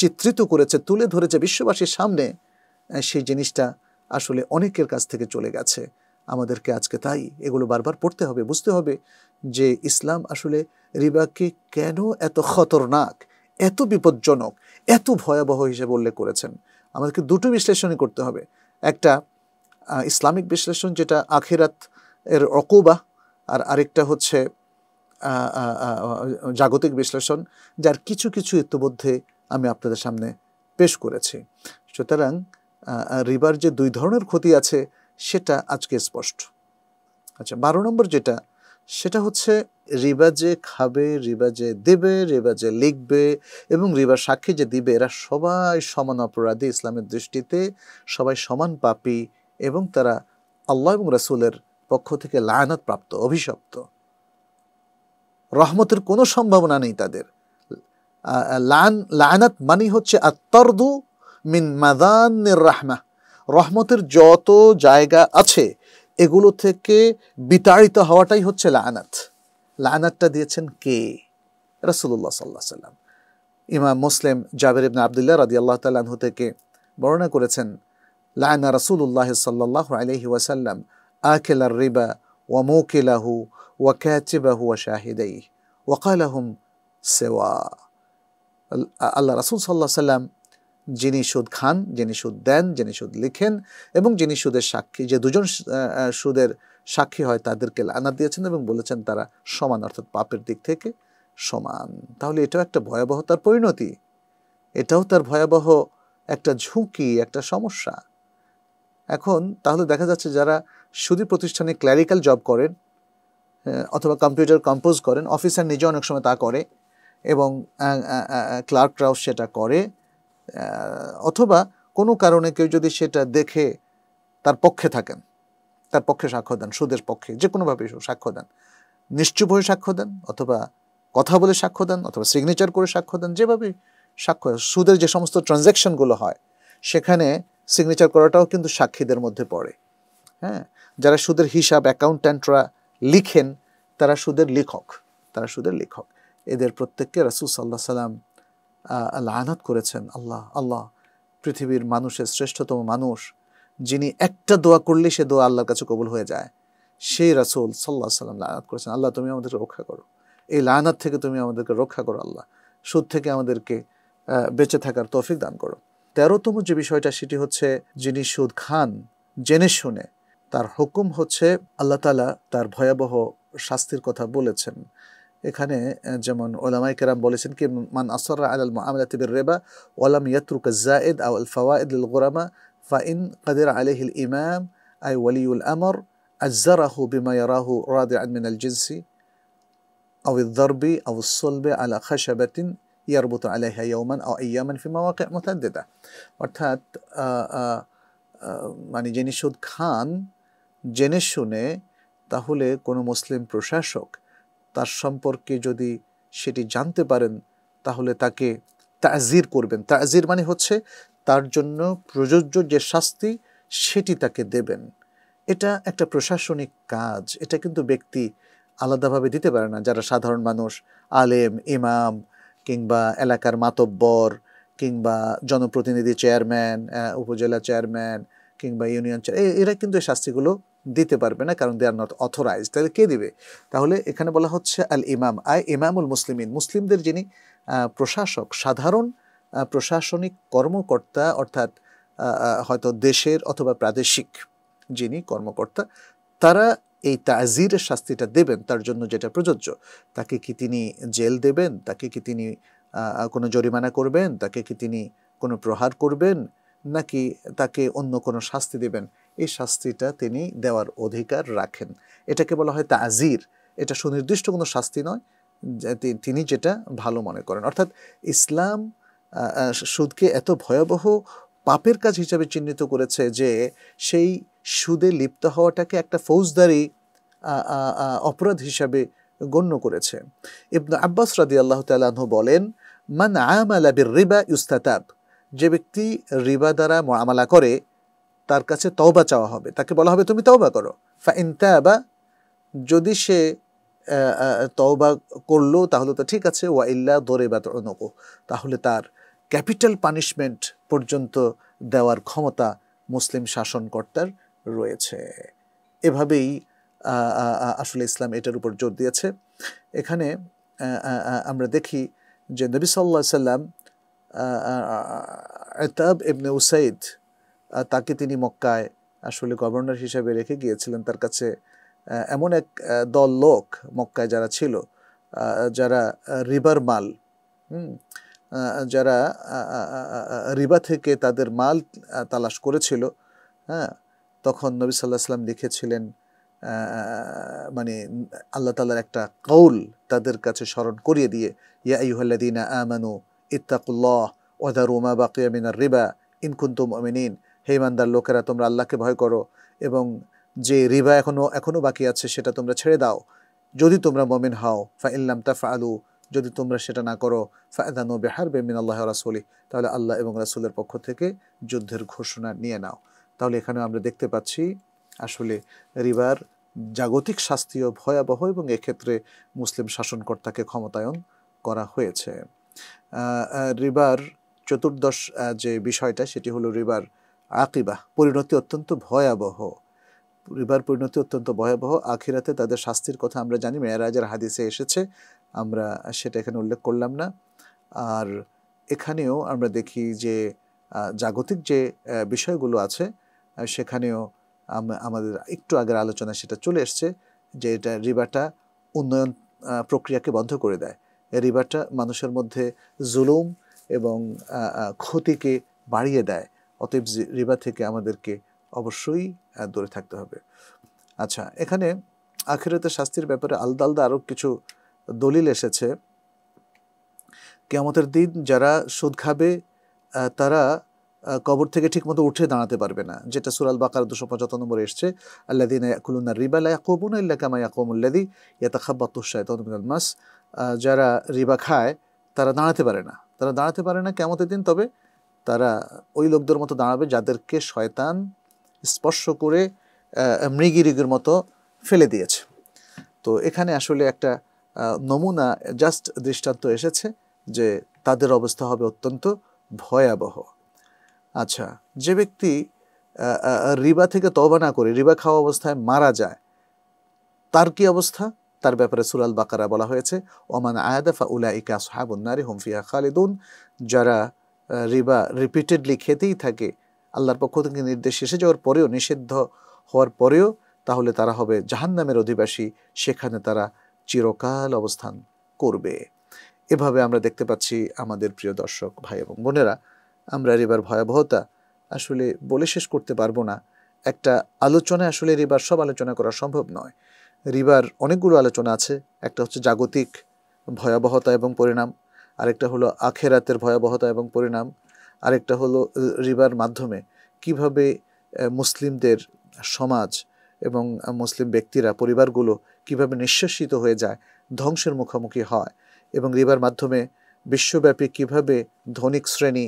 চিত্রিত করেছে তুলে ধরেছে বিশ্ববাসীর সামনে সেই জিনিসটা আসলে অনেকের কাছ থেকে চলে গেছে আমাদেরকে আজকে তাই এগুলো বারবার পড়তে হবে বুঝতে হবে যে ইসলাম আসলে রিবাকে কেন এত খতরনাক এত বিপজ্জনক এত ভয়াবহ হিসেবে উল্লেখ করেছেন আমাদেরকে দুটো বিশ্লেষণই করতে হবে একটা ইসলামিক বিশ্লেষণ যেটা আখেরাত এর অকুবা আর আরেকটা হচ্ছে জাগতিক বিশ্লেষণ যার কিছু কিছু ইতিমধ্যে আমি আপনাদের সামনে পেশ করেছি সুতরাং রিবার যে দুই ধরনের ক্ষতি আছে সেটা আজকে স্পষ্ট আচ্ছা বারো নম্বর যেটা সেটা হচ্ছে রিবা যে খাবে রিবা যে দেবে রিবা যে লিখবে এবং রিবা সাক্ষী যে দিবে এরা সবাই সমান অপরাধী ইসলামের দৃষ্টিতে সবাই সমান পাপি এবং তারা আল্লাহ এবং রাসুলের পক্ষ থেকে লায়নাত প্রাপ্ত অভিশপ্ত রহমতের কোনো সম্ভাবনা নেই তাদের লায়নাত মানি হচ্ছে আত্মর্দু মিন মাদানের রাহমা রহমতের যত জায়গা আছে এগুলো থেকে বিতাড়িত হওয়াটাই হচ্ছে লায়নাথ লানাতটা দিয়েছেন কে রাসূলুল্লাহ সাল্লাল্লাহু আলাইহি ওয়াসাল্লাম ইমাম মুসলিম জাবির ইবনে আবদুল্লাহ রাদিয়াল্লাহু তাআলা আনহু থেকে বর্ণনা করেছেন লানা রাসূলুল্লাহ সাল্লাল্লাহু আলাইহি ওয়াসাল্লাম আকিল আর রিবা ওয়া ওয়া وموكله ওয়া শাহিদাই ওয়া ক্বালাহুম সিওয়া আল্লাহ রাসুল সাল্লাল্লাহু আলাইহি ওয়াসাল্লাম যিনি সুদ খান যিনি সুদ দেন যিনি সুদ লিখেন এবং যিনি সুদের সাক্ষী যে দুজন সুদের সাক্ষী হয় তাদেরকে লানা দিয়েছেন এবং বলেছেন তারা সমান অর্থাৎ পাপের দিক থেকে সমান তাহলে এটাও একটা ভয়াবহতার পরিণতি এটাও তার ভয়াবহ একটা ঝুঁকি একটা সমস্যা এখন তাহলে দেখা যাচ্ছে যারা সুদী প্রতিষ্ঠানে ক্ল্যারিক্যাল জব করেন হ্যাঁ, অথবা কম্পিউটার কম্পোজ করেন অফিসার নিজে অনেক সময় তা করে এবং ক্লার্করাও সেটা করে অথবা কোনো কারণে কেউ যদি সেটা দেখে তার পক্ষে থাকেন তার পক্ষে সাক্ষ্য দেন সুদের পক্ষে যে হোক সাক্ষ্য দেন নিশ্চুপ হয়ে সাক্ষ্য দেন অথবা কথা বলে সাক্ষ্য দেন অথবা সিগনেচার করে সাক্ষ্য দেন যেভাবে সাক্ষ্য সুদের যে সমস্ত ট্রানজ্যাকশনগুলো হয় সেখানে সিগনেচার করাটাও কিন্তু সাক্ষীদের মধ্যে পড়ে হ্যাঁ যারা সুদের হিসাব অ্যাকাউন্ট্যান্টরা লিখেন তারা সুদের লেখক তারা সুদের লেখক এদের প্রত্যেককে রাসুল সাল্লাহ সাল্লাম লানাত করেছেন আল্লাহ আল্লাহ পৃথিবীর মানুষের শ্রেষ্ঠতম মানুষ যিনি একটা দোয়া করলে সে দোয়া আল্লাহর কাছে কবুল হয়ে যায় সেই রাসুল সাল্লাহ সাল্লাম লানাত করেছেন আল্লাহ তুমি আমাদেরকে রক্ষা করো এই লায়নাত থেকে তুমি আমাদেরকে রক্ষা করো আল্লাহ সুদ থেকে আমাদেরকে বেঁচে থাকার তৌফিক দান করো তেরোতম যে বিষয়টা সেটি হচ্ছে যিনি সুদ খান জেনে শুনে তার হুকুম হচ্ছে আল্লাহ তালা তার ভয়াবহ শাস্তির কথা বলেছেন এখানে যেমন ওলামাই কেরাম বলেছেন কি মান আসর আল আমলাতিবির রেবা ওলাম ইয়াতরুক জায়েদ আল ফাওয়ায়েদ গোরামা فإن قدر عليه الإمام أي ولي الأمر أجزره بما يراه رادعا من الجنس أو الضرب أو الصلب على خشبة يربط عليها يوما أو أياما في مواقع متعددة অর্থাৎ মানে যিনি সুদ খান জেনে শুনে তাহলে কোনো মুসলিম প্রশাসক তার সম্পর্কে যদি সেটি জানতে পারেন তাহলে তাকে তাজির করবেন তাজির মানে হচ্ছে তার জন্য প্রযোজ্য যে শাস্তি সেটি তাকে দেবেন এটা একটা প্রশাসনিক কাজ এটা কিন্তু ব্যক্তি আলাদাভাবে দিতে পারে না যারা সাধারণ মানুষ আলেম ইমাম কিংবা এলাকার মাতব্বর কিংবা জনপ্রতিনিধি চেয়ারম্যান উপজেলা চেয়ারম্যান কিংবা ইউনিয়ন এরা কিন্তু এই শাস্তিগুলো দিতে পারবে না কারণ দে আর নট অথরাইজ তাহলে কে দিবে তাহলে এখানে বলা হচ্ছে আল ইমাম আই ইমামুল মুসলিমিন মুসলিমদের যিনি প্রশাসক সাধারণ প্রশাসনিক কর্মকর্তা অর্থাৎ হয়তো দেশের অথবা প্রাদেশিক যিনি কর্মকর্তা তারা এই তাজিরের শাস্তিটা দেবেন তার জন্য যেটা প্রযোজ্য তাকে কি তিনি জেল দেবেন তাকে কি তিনি কোনো জরিমানা করবেন তাকে কি তিনি কোনো প্রহার করবেন নাকি তাকে অন্য কোনো শাস্তি দেবেন এই শাস্তিটা তিনি দেওয়ার অধিকার রাখেন এটাকে বলা হয় তাজির এটা সুনির্দিষ্ট কোনো শাস্তি নয় তিনি যেটা ভালো মনে করেন অর্থাৎ ইসলাম সুদকে এত ভয়াবহ পাপের কাজ হিসাবে চিহ্নিত করেছে যে সেই সুদে লিপ্ত হওয়াটাকে একটা ফৌজদারি অপরাধ হিসাবে গণ্য করেছে ইবনু আব্বাস রাদি আল্লাহ তালু বলেন মান আমালা বির রিবা ইউস্তাতাব যে ব্যক্তি রিবা দ্বারা মামলা করে তার কাছে তওবা চাওয়া হবে তাকে বলা হবে তুমি তওবা করো ফা ইনতাবা যদি সে তওবা করলো তাহলে তো ঠিক আছে ওয়া ইল্লা দরে বা তাহলে তার ক্যাপিটাল পানিশমেন্ট পর্যন্ত দেওয়ার ক্ষমতা মুসলিম শাসনকর্তার রয়েছে এভাবেই আসলে ইসলাম এটার উপর জোর দিয়েছে এখানে আমরা দেখি যে নবী সাল্লা সাল্লাম এতাব ইবনে উসাইদ তাকে তিনি মক্কায় আসলে গভর্নর হিসাবে রেখে গিয়েছিলেন তার কাছে এমন এক দল লোক মক্কায় যারা ছিল যারা রিভার মাল হুম যারা রিবা থেকে তাদের মাল তালাশ করেছিল হ্যাঁ তখন নবী সাল্লাহ সাল্লাম লিখেছিলেন মানে আল্লাহ তালার একটা কৌল তাদের কাছে স্মরণ করিয়ে দিয়ে ইয়া ইহল্লাদিনা আমানু ইত্তাকুল্লাহ ওদারুমা বাকিয়া মিনার রিবা ইনকুন্তুম অমিনিন হে ইমানদার লোকেরা তোমরা আল্লাহকে ভয় করো এবং যে রিবা এখনও এখনও বাকি আছে সেটা তোমরা ছেড়ে দাও যদি তোমরা মমিন হও ফা ইল্লাম তাফা আলু যদি তোমরা সেটা না করো ফায়দানো বেহার বেমিন আল্লাহ রাসুলি তাহলে আল্লাহ এবং রাসুলের পক্ষ থেকে যুদ্ধের ঘোষণা নিয়ে নাও তাহলে এখানে আমরা দেখতে পাচ্ছি আসলে রিবার জাগতিক শাস্তিও ভয়াবহ এবং এক্ষেত্রে মুসলিম শাসনকর্তাকে ক্ষমতায়ন করা হয়েছে রিবার চতুর্দশ যে বিষয়টা সেটি হলো রিবার আকিবা পরিণতি অত্যন্ত ভয়াবহ রিবার পরিণতি অত্যন্ত ভয়াবহ আখিরাতে তাদের শাস্তির কথা আমরা জানি মেয়েরাজের হাদিসে এসেছে আমরা সেটা এখানে উল্লেখ করলাম না আর এখানেও আমরা দেখি যে জাগতিক যে বিষয়গুলো আছে সেখানেও আমাদের একটু আগের আলোচনা সেটা চলে এসছে যে এটা রিবাটা উন্নয়ন প্রক্রিয়াকে বন্ধ করে দেয় রিবাটা মানুষের মধ্যে জুলুম এবং ক্ষতিকে বাড়িয়ে দেয় অতএব রিবা থেকে আমাদেরকে অবশ্যই দূরে থাকতে হবে আচ্ছা এখানে আখেরাতে শাস্তির ব্যাপারে আলাদা আলাদা আরও কিছু দলিল এসেছে কেমতের দিন যারা সুদ খাবে তারা কবর থেকে ঠিকমতো উঠে দাঁড়াতে পারবে না যেটা সুরাল বাকার দুশো পঁচাত্তর নম্বরে এসছে আল্লাদিন ইয়াকুলুন্না রিবা লাকুবুন ইল্লা কামা ইয়াকুমুল্লাদি ইয়াতাখাব্বাত শায়তানুল মাস যারা রিবা খায় তারা দাঁড়াতে পারে না তারা দাঁড়াতে পারে না কেমতের দিন তবে তারা ওই লোকদের মতো দাঁড়াবে যাদেরকে শয়তান স্পর্শ করে মৃগিরিগের মতো ফেলে দিয়েছে তো এখানে আসলে একটা নমুনা জাস্ট দৃষ্টান্ত এসেছে যে তাদের অবস্থা হবে অত্যন্ত ভয়াবহ আচ্ছা যে ব্যক্তি রিবা থেকে তবা না করে রিবা খাওয়া অবস্থায় মারা যায় তার কি অবস্থা তার ব্যাপারে সুরাল বাকারা বলা হয়েছে ওমান আয়াদাফা উলা ইকা সাহাবুন্নারি হুমফিয়া খালিদুন যারা রিবা রিপিটেডলি খেতেই থাকে আল্লাহর পক্ষ থেকে নির্দেশ এসে যাওয়ার পরেও নিষিদ্ধ হওয়ার পরেও তাহলে তারা হবে জাহান্নামের অধিবাসী সেখানে তারা চিরকাল অবস্থান করবে এভাবে আমরা দেখতে পাচ্ছি আমাদের প্রিয় দর্শক ভাই এবং বোনেরা আমরা রিবার ভয়াবহতা আসলে বলে শেষ করতে পারবো না একটা আলোচনা আসলে রিবার সব আলোচনা করা সম্ভব নয় রিবার অনেকগুলো আলোচনা আছে একটা হচ্ছে জাগতিক ভয়াবহতা এবং পরিণাম আরেকটা হলো আখেরাতের ভয়াবহতা এবং পরিণাম আরেকটা হলো রিবার মাধ্যমে কিভাবে মুসলিমদের সমাজ এবং মুসলিম ব্যক্তিরা পরিবারগুলো কিভাবে নিঃশ্বাসিত হয়ে যায় ধ্বংসের মুখোমুখি হয় এবং রিবার মাধ্যমে বিশ্বব্যাপী কিভাবে ধনিক শ্রেণী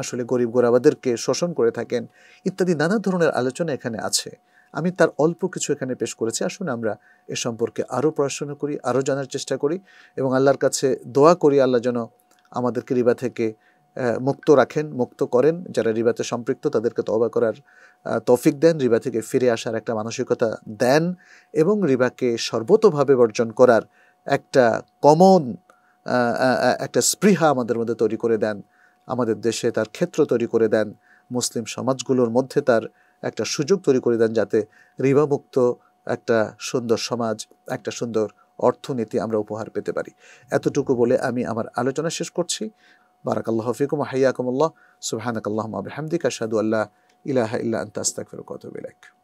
আসলে গরিব গোরাবাদেরকে শোষণ করে থাকেন ইত্যাদি নানা ধরনের আলোচনা এখানে আছে আমি তার অল্প কিছু এখানে পেশ করেছি আসুন আমরা এ সম্পর্কে আরও পড়াশোনা করি আরও জানার চেষ্টা করি এবং আল্লাহর কাছে দোয়া করি আল্লাহ যেন আমাদেরকে রিবা থেকে মুক্ত রাখেন মুক্ত করেন যারা রিবাতে সম্পৃক্ত তাদেরকে তবা করার তৌফিক দেন রিবা থেকে ফিরে আসার একটা মানসিকতা দেন এবং রিবাকে সর্বতভাবে বর্জন করার একটা কমন একটা স্পৃহা আমাদের মধ্যে তৈরি করে দেন আমাদের দেশে তার ক্ষেত্র তৈরি করে দেন মুসলিম সমাজগুলোর মধ্যে তার একটা সুযোগ তৈরি করে দেন যাতে রিবামুক্ত একটা সুন্দর সমাজ একটা সুন্দর অর্থনীতি আমরা উপহার পেতে পারি এতটুকু বলে আমি আমার আলোচনা শেষ করছি بارك الله فيكم وحياكم الله سبحانك اللهم وبحمدك أشهد أن لا إله إلا أنت أستغفرك وأتوب إليك